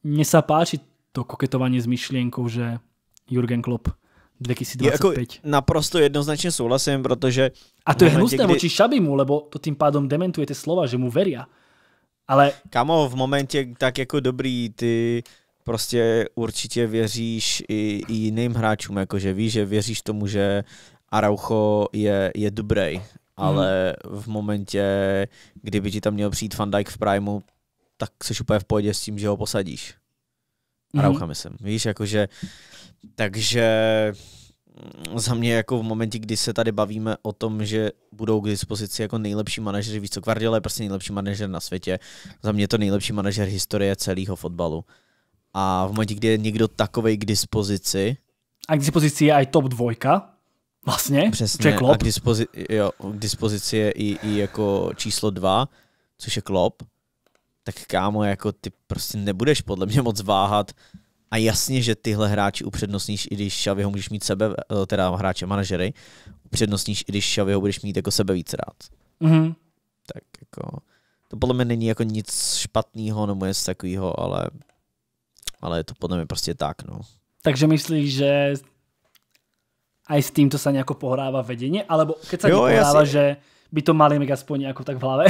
mne sa páči to koketovanie s myšlienkou, že Jurgen Klopp 2025. Jako naprosto jednoznačně souhlasím, protože... A to je hnusné kdy... voči Šabimu, lebo to tím pádom dementuje ty slova, že mu veria. Ale... Kamo, v momentě tak jako dobrý, ty prostě určitě věříš i, i jiným hráčům, jakože víš, že věříš tomu, že Araucho je, je dobrý, ale mm. v momentě, kdyby ti tam měl přijít Van Dijk v Primu, tak se úplně v pohodě s tím, že ho posadíš. Araucha, mhm. hmm. myslím. Víš, jakože... Takže mm, za mě jako v momentě, kdy se tady bavíme o tom, že budou k dispozici jako nejlepší manažeři, víš co, Guardiola je prostě nejlepší manažer na světě, za mě to nejlepší manažer historie celého fotbalu. A v momentě, kdy je někdo takovej k dispozici... A k dispozici je i top dvojka, Vlastně? Přesně. Klop? A k, dispozi- jo, k dispozici je i, i jako číslo dva, což je Klop. Tak kámo, jako ty prostě nebudeš podle mě moc váhat. A jasně, že tyhle hráči upřednostníš, i když Xaviho můžeš mít sebe, eh, teda hráče manažery, upřednostníš, i když Xaviho budeš mít jako sebe víc rád. Mm-hmm. Tak jako, to podle mě není jako nic špatného nebo něco takového, ale, ale je to podle mě prostě tak, no. Takže myslíš, že aj s týmto sa nejako pohráva vedenie? Alebo keď sa nepohráva, si... že by to mali mať aspoň jako tak v hlave?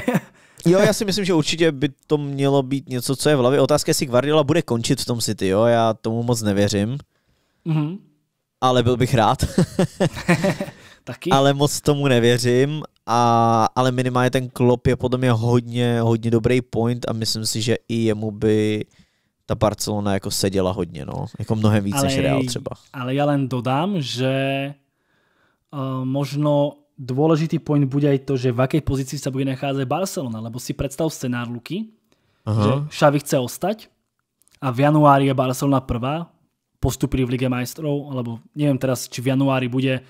jo, já si myslím, že určitě by to mělo být něco, co je v hlavě. Otázka, jestli Guardiola bude končit v tom City, jo, já tomu moc nevěřím. Mm-hmm. Ale byl bych rád. <laughs> Taky. Ale moc tomu nevěřím. A, ale minimálně ten klop je podle mě hodně, hodně dobrý point a myslím si, že i jemu by ta Barcelona jako seděla hodně, no. Jako mnohem víc ale, než Real třeba. Ale já len dodám, že uh, možno důležitý point bude aj to, že v jaké pozici se bude nacházet Barcelona, lebo si představ scenár Luky, Aha. že Xavi chce ostať a v januári je Barcelona prvá, postupili v Lige majstrov, alebo nevím teraz, či v januári bude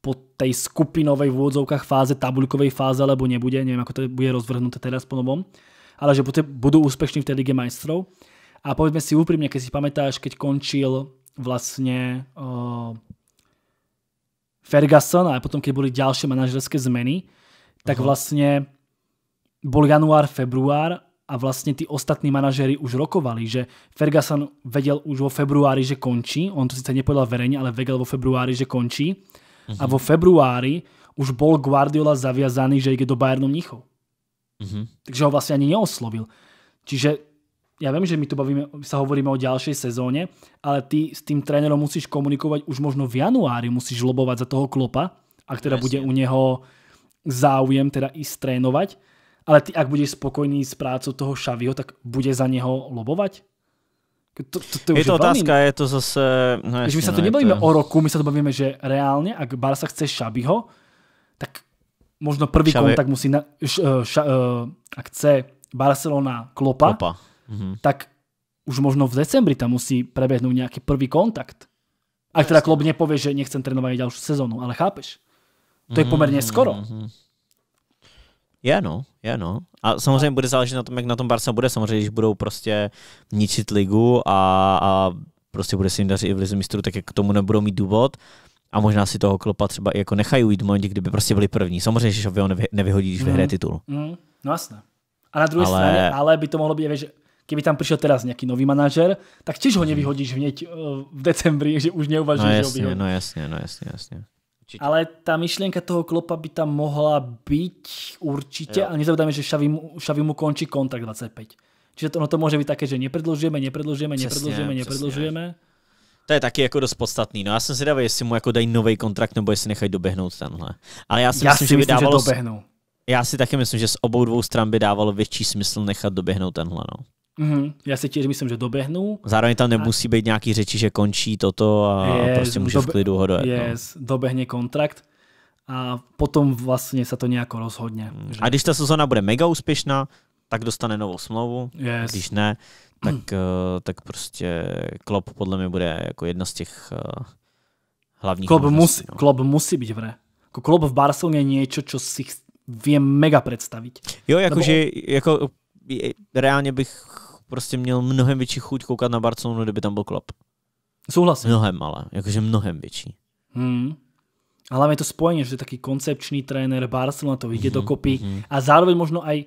po tej skupinovej v úvodzovkách fáze, tabulkovej fáze, alebo nebude, nevím, ako to bude rozvrhnuté teraz po novom, ale že budou úspěšní v té Lige majstrov a povedzme si úprimne, keď si pamätáš, keď končil vlastne uh, Ferguson a potom, keď boli ďalšie manažerské zmeny, tak uh-huh. vlastne bol január, február a vlastne tí ostatní manažéri už rokovali, že Ferguson vedel už vo februári, že končí, on to síce nepovedal verejne, ale vedel vo februári, že končí uh-huh. a mhm. vo februári už bol Guardiola zaviazaný, že ide do Bayernu Mnichov. Uh-huh. Takže ho vlastne ani neoslovil. Čiže ja viem, že my tu bavíme, sa hovoríme o ďalšej sezóne, ale ty s tým trénerom musíš komunikovať už možno v januári, musíš lobovať za toho klopa, ak teda bude u neho záujem teda ísť trénovať, ale ty ak budeš spokojný s prácou toho Šaviho, tak bude za něho lobovat? To, to, to je to je otázka, je to zase... No jasně, my tu no, nebavíme to... o roku, my sa tu bavíme, že reálně, ak Barca chce Šabiho, tak možno prvý Šavi... kontakt musí... Na, š, eh, eh, ak chce Barcelona Klopa, Klopa mm-hmm. tak už možno v decembri tam musí prebehnúť nejaký prvý kontakt. Ak teda no. klub nepovie, že nechcem trénovať ďalšiu sezónu, ale chápeš? To je mhm, pomerne mhm, skoro. Mm-hmm. Já no, já no. A samozřejmě bude záležet na tom, jak na tom Barca bude. Samozřejmě, když budou prostě ničit ligu a, a prostě bude se jim dařit i v lize mistrů, tak k tomu nebudou mít důvod. A možná si toho klopa třeba i jako nechají ujít v momentě, kdyby prostě byli první. Samozřejmě, že ho nevyhodí, když vyhraje mhm, titul. Mm, mm, no jasné. A na druhé ale... straně, ale by to mohlo být, že Keby tam prišiel teraz nejaký nový manažer, tak tiež ho mhm. nevyhodíš hneď eh, v decembri, že už neuvažíš, no jasne, že ho No jasne, no jasne, jasne. Určite. Ale tá myšlienka toho klopa by tam mohla byť určite, jo. ale nezavedáme, že Xavi mu, končí kontrakt 25. Čiže to, ono to může být také, že nepredlužujeme, nepredlužujeme, nepredlužujeme, nepredlužujeme. To je taky jako dost podstatný. No já jsem zvědavý, jestli mu jako dají nový kontrakt, nebo jestli nechají doběhnout tenhle. Ale já si já myslím, si že by myslím, dávalo... Že Já si taky myslím, že z obou dvou stran by dávalo větší smysl nechat doběhnout tenhle. No. Mm-hmm. Já si těž myslím, že doběhnu. Zároveň tam nemusí a... být nějaký řeči, že končí toto a yes, prostě může dobe... v klidu hodovat. No. Yes, no. dobehne kontrakt a potom vlastně se to nějak rozhodně. Mm. Že... A když ta sezona bude mega úspěšná, tak dostane novou smlouvu. Yes. Když ne, tak, eh, tak prostě Klopp podle mě bude jako jedna z těch eh, hlavních Klopp musí, no. Klopp musí být vre. hre. Jako Klopp v Barceloně je něco, co si vím mega představit. Jo, jakože on... jako reálně bych prostě měl mnohem větší chuť koukat na Barcelonu, kdyby tam byl Klopp. Souhlasím. Mnohem ale, jakože mnohem větší. Hmm. A hlavně to spojení, že taký koncepční trenér Barcelona to vidět mm-hmm, dokopy mm-hmm. a zároveň možno aj,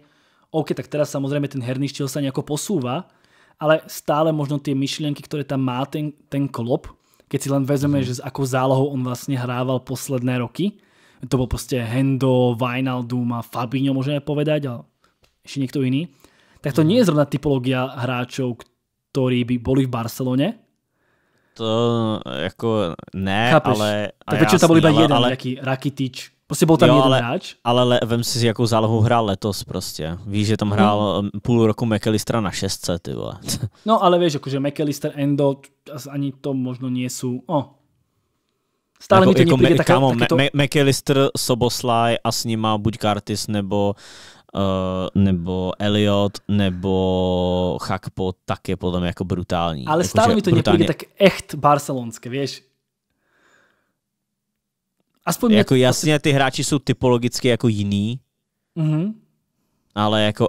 OK, tak teraz samozřejmě ten herný štěl se nějak posúva, ale stále možno ty myšlenky, které tam má ten, ten klop, keď si len vezmeme, mm-hmm. že s akou zálohou on vlastně hrával posledné roky, to byl prostě Hendo, Wijnaldum a Fabinho, můžeme povedať, ale někdo jiný. Mm tak to mhm. nie je zrovna typologia hráčov, ktorí by boli v Barcelone. To eh, jako ne, Chápeš? ale... Tak většinou tam byl iba jeden, ale... jaký Rakitič, Prostě byl tam jo, jeden ale, hráč. Ale le, vem si, jakou zálohu hrál letos prostě. Víš, že tam mhm. hrál hmm. půl roku McAllistera na 600, ty vole. <laughs> no ale víš, jakože McAllister, Endo, ani to možno nie jsou. O. Stále jako, mi to jako nepríde taká, kámo, McAllister, Soboslaj a s nima buď Curtis nebo Eh, nebo Elliot, nebo Chakpo, tak je podle mě jako brutální. Ale jako, stále mi to brutálně... nepůjde tak echt barcelonské, víš? Aspoň jako jasně, ty hráči jsou typologicky jako jiný, mm-hmm. ale jako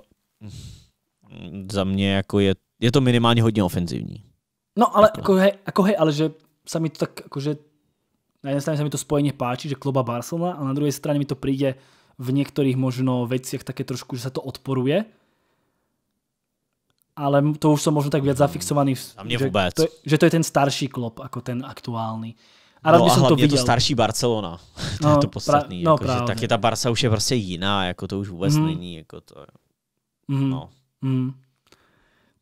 za mě jako je, je to minimálně hodně ofenzivní. No ale jako, jako hej, jako hej, ale že se mi to tak, jako, že na jedné straně se mi to spojeně páčí, že kloba Barcelona a na druhé straně mi to přijde v niektorých možno veciach také trošku, že sa to odporuje. Ale to už som možno tak viac zafixovaný. A mne že, vůbec. To je, že to je ten starší klop, ako ten aktuální. A rád no by som a to viděl. to starší Barcelona. <laughs> to no, je to podstatný. No, jako, právě. že ta Barca už je prostě jiná, jako to už vůbec mhm. není. Jako to, mhm. No. Mhm.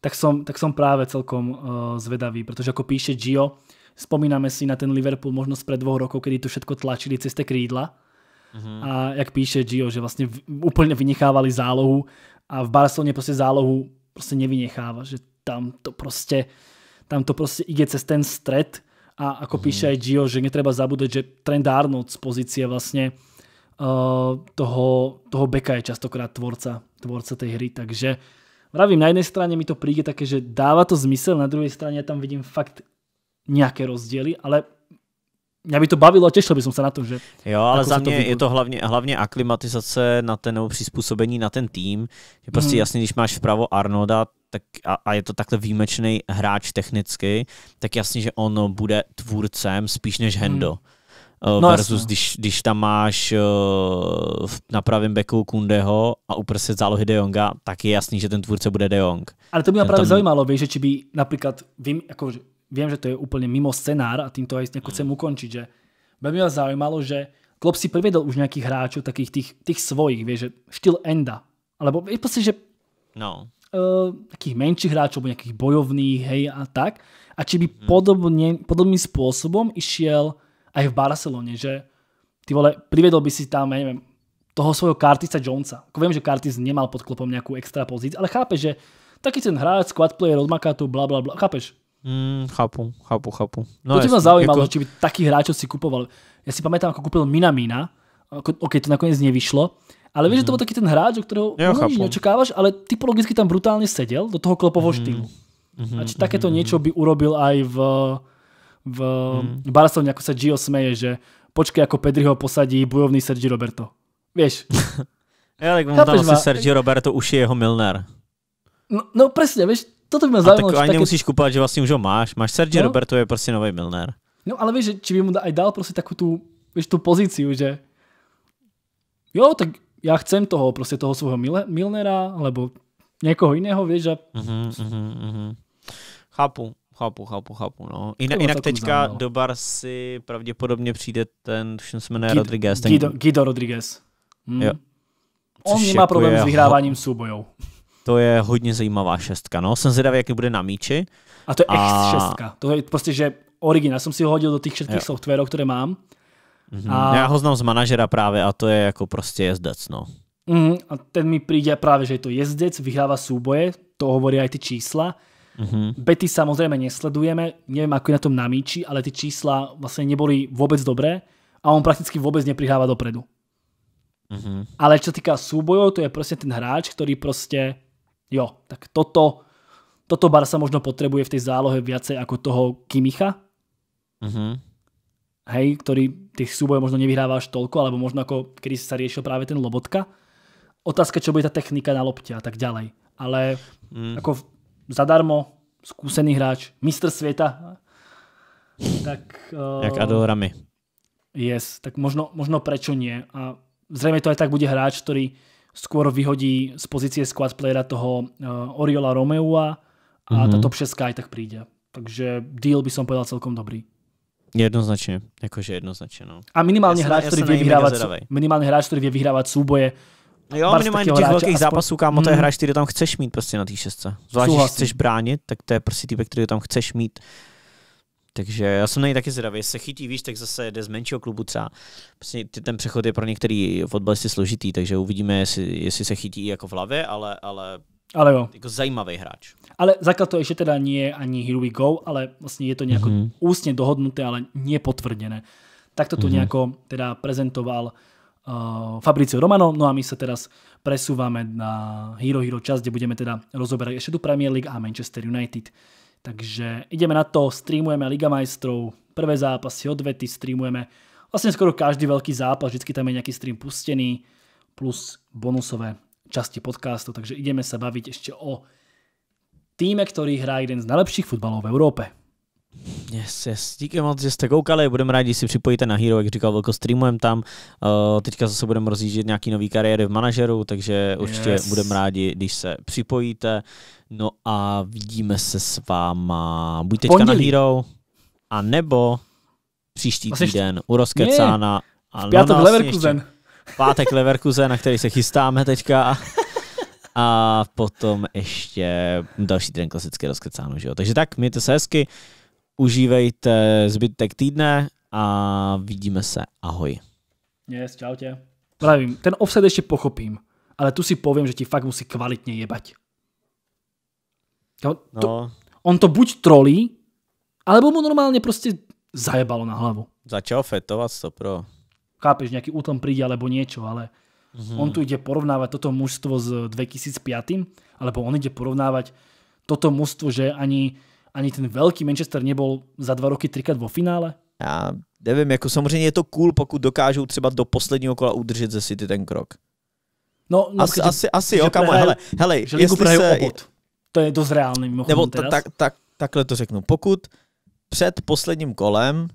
Tak som, tak som práve celkom uh, eh, zvedavý, protože ako píše Gio, spomíname si na ten Liverpool možno z pred dvoch rokov, kedy to všetko tlačili cez tie krídla Mm-hmm. A jak píše Gio, že vlastně úplně vynechávali zálohu a v Barceloně prostě zálohu prostě nevynechává, že tam to prostě tam to prostě ide cez ten stred a ako mm-hmm. píše aj Gio, že netreba zabudeť, že Trent Arnold z pozície vlastne uh, toho, toho beka je častokrát tvorca, tvorca tej hry, takže vravím, na jednej strane mi to príde také, že dáva to zmysel, na druhej strane ja tam vidím fakt nejaké rozdiely, ale mě by to bavilo a těšil bych se na to, že? Jo, ale za mě to je to hlavně, hlavně aklimatizace na ten, nebo přizpůsobení na ten tým. Že mhm. prostě mm. jasně, když máš vpravo Arnolda tak, a, a, je to takhle výjimečný hráč technicky, tak jasně, že on bude tvůrcem spíš než mhm. Hendo. Mm. no, versus když, když tam máš uh, na pravém beku Kundeho a uprostřed zálohy De Jonga, tak je jasný, že ten tvůrce bude De Jong. Ale to by mě právě tam... zajímalo, víš, že či by například, vím, jako, viem, že to je úplne mimo scenár a týmto aj nejako chcem mm. ukončiť, že veľmi vás zaujímalo, že Klopp si priviedol už nejakých hráčov, takých tých, tých svojich, vieš, že štýl Enda. Alebo je proste, že no. uh, takých menších hráčov, nejakých bojovných, hej a tak. A či by mm. podobne, podobným spôsobom išiel aj v Barcelone, že ty vole, priviedol by si tam, ja neviem, toho svojho Curtisa Jonesa. Ako viem, že Curtis nemal pod klopom nejakú extra pozíciu, ale chápeš, že taký ten hráč, squad player, odmaká tu, bla bla bla, chápeš? Mm, chápu, chápu, chápu. No, to tě ma zaujímalo, jako... či by takých hráčov si kupoval. Ja si pamätám, ako kúpil Minamina, ako, ok, to nakoniec nevyšlo, ale vieš, mm. že to mhm. bol taký ten hráč, o ktorého ja, no, neočakávaš, ale typologicky tam brutálne sedel do toho klopového mm. štýlu. Mm-hmm, a či takéto mhm, mm-hmm. niečo by urobil aj v, v mm. Barcelone, ako sa Gio smeje, že počkej, ako Pedriho posadí bojovný Sergi Roberto. Vieš? <laughs> ja, tak on tam asi Sergi Roberto už je jeho Milner. No, no presne, vieš, to by mě zajímalo. Tak ani nemusíš kupovat, že vlastně už ho máš. Máš Sergio no? Roberto je prostě nový milner. No ale víš, že či by mu aj dal prostě takovou tu, víš, tu pozici, že jo, tak já chcem toho, prostě toho svého milnera, nebo někoho jiného, víš, že... Uh-huh, uh-huh, uh-huh. Chápu, chápu, chápu, chápu. No. Jina, jinak teďka do Barsi pravděpodobně přijde ten, tuším se jmenuje Gid, Rodriguez. Ten... Guido, Guido Rodriguez. Hmm. Jo. Což On nemá jako problém s vyhráváním ho... soubojů to je hodně zajímavá šestka. No, jsem zvědavý, jaký bude na míči. A to je a... ex šestka. To je prostě, že originál. Jsem si ho hodil do těch všetkých softwarů, které mám. Mm-hmm. A... Já ho znám z manažera právě a to je jako prostě jezdec, no. Mm-hmm. A ten mi přijde právě, že je to jezdec, vyhrává souboje, to hovorí aj ty čísla. Mm-hmm. Betty samozřejmě nesledujeme, nevím, jak je na tom na míči, ale ty čísla vlastně neboli vůbec dobré a on prakticky vůbec neprihává dopredu. Mm-hmm. Ale čo týká súbojov, to je prostě ten hráč, který prostě Jo, tak toto, toto Barsa možno potrebuje v tej zálohe viacej ako toho Kimicha. Uh-huh. Hej, ktorý tých súbojov možno nevyhráva až toľko, alebo možno ako kedy sa riešil práve ten Lobotka. Otázka, čo bude tá technika na lopte a tak ďalej. Ale mm. ako zadarmo, skúsený hráč, mistr sveta, tak... Uh, Jak Adol Rami. Yes, tak možno, možno prečo nie. A zrejme to aj tak bude hráč, ktorý skôr vyhodí z pozície squad playera toho uh, Oriola Romeua a mm-hmm. tato přeská aj tak príde. Takže deal by som povedal celkom dobrý. Jednoznačne, jakože jednoznačne. No. A minimálne hráč, ktorý vie vyhrávať, minimálne hráč, ktorý vie vyhrávať súboje, Jo, minimálně těch velkých aspoň... zápasů, kámo, to je mhm. hráč, který tam chceš mít prostě na té šestce. Zvlášť, když chceš bránit, tak to je prostě typ, který tam chceš mít takže já jsem na něj taky zdravý. Jestli se chytí víš, tak zase jde z menšího klubu třeba. Prostě ten přechod je pro některý fotbalisty složitý, takže uvidíme, jestli, jestli se chytí jako v hlavě, ale, ale ale jo. Jako zajímavý hráč. Ale základ to ještě teda nie je ani here we go, ale vlastně je to nějak mm-hmm. ústně dohodnuté, ale nepotvrdené. Tak to tu mm-hmm. nějako teda prezentoval uh, Fabricio Romano, no a my se teraz presúvame na Hero Hero čas, kde budeme teda rozoberať ešte tu Premier League a Manchester United. Takže ideme na to, streamujeme Liga majstrov, prvé zápasy, odvety streamujeme. Vlastně skoro každý velký zápas, vždycky tam je nějaký stream pustený, plus bonusové časti podcastu, takže ideme se bavit ještě o týme, ktorý hrá jeden z najlepších futbalov v Európe. Yes, yes. Díky moc, že jste koukali, budeme rádi, když si připojíte na Hero, jak říkal Velko, streamujeme tam. Uh, teďka zase budeme rozjíždět nějaký nový kariéry v manažeru, takže určitě yes. budeme rádi, když se připojíte. No a vidíme se s váma buď teďka Pondělí. na Hero, a nebo příští Asi týden u Rozkecána. A v pátek Leverkusen. pátek Leverkusen, na který se chystáme teďka. A potom ještě další týden klasicky Rozkecáno. že jo. Takže tak, mějte se hezky užívejte zbytek týdne a vidíme se. Ahoj. Yes, čau tě. Pravím, ten offset ještě pochopím, ale tu si povím, že ti fakt musí kvalitně jebať. To, no. On to buď trolí, alebo mu normálně prostě zajebalo na hlavu. Začal fetovat to pro. Chápeš, nějaký útom přijde alebo něco, ale mm-hmm. on tu ide porovnávat toto mužstvo s 2005, alebo on ide porovnávat toto mužstvo, že ani ani ten velký Manchester nebyl za dva roky trikat vo finále? Já nevím, jako samozřejmě je to cool, pokud dokážou třeba do posledního kola udržet ze City ten krok. No, no asi, asi, asi jo, kamo, hele, hele, že jestli se... Obod. To je dost reálný, mimochodem Nebo ta, tak, tak, takhle to řeknu. Pokud před posledním kolem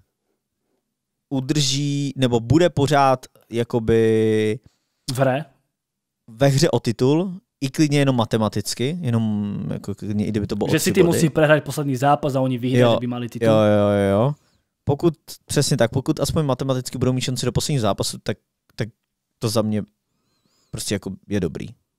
udrží, nebo bude pořád jakoby... V hře? Ve hře o titul, i klidně jenom matematicky, jenom jako klidně, i kdyby to bylo Že si ty body. musí prehrát poslední zápas a oni vyhrají, aby mali titul. Jo, jo, jo. Pokud, přesně tak, pokud aspoň matematicky budou mít šanci do posledního zápasu, tak, tak to za mě prostě jako je dobrý.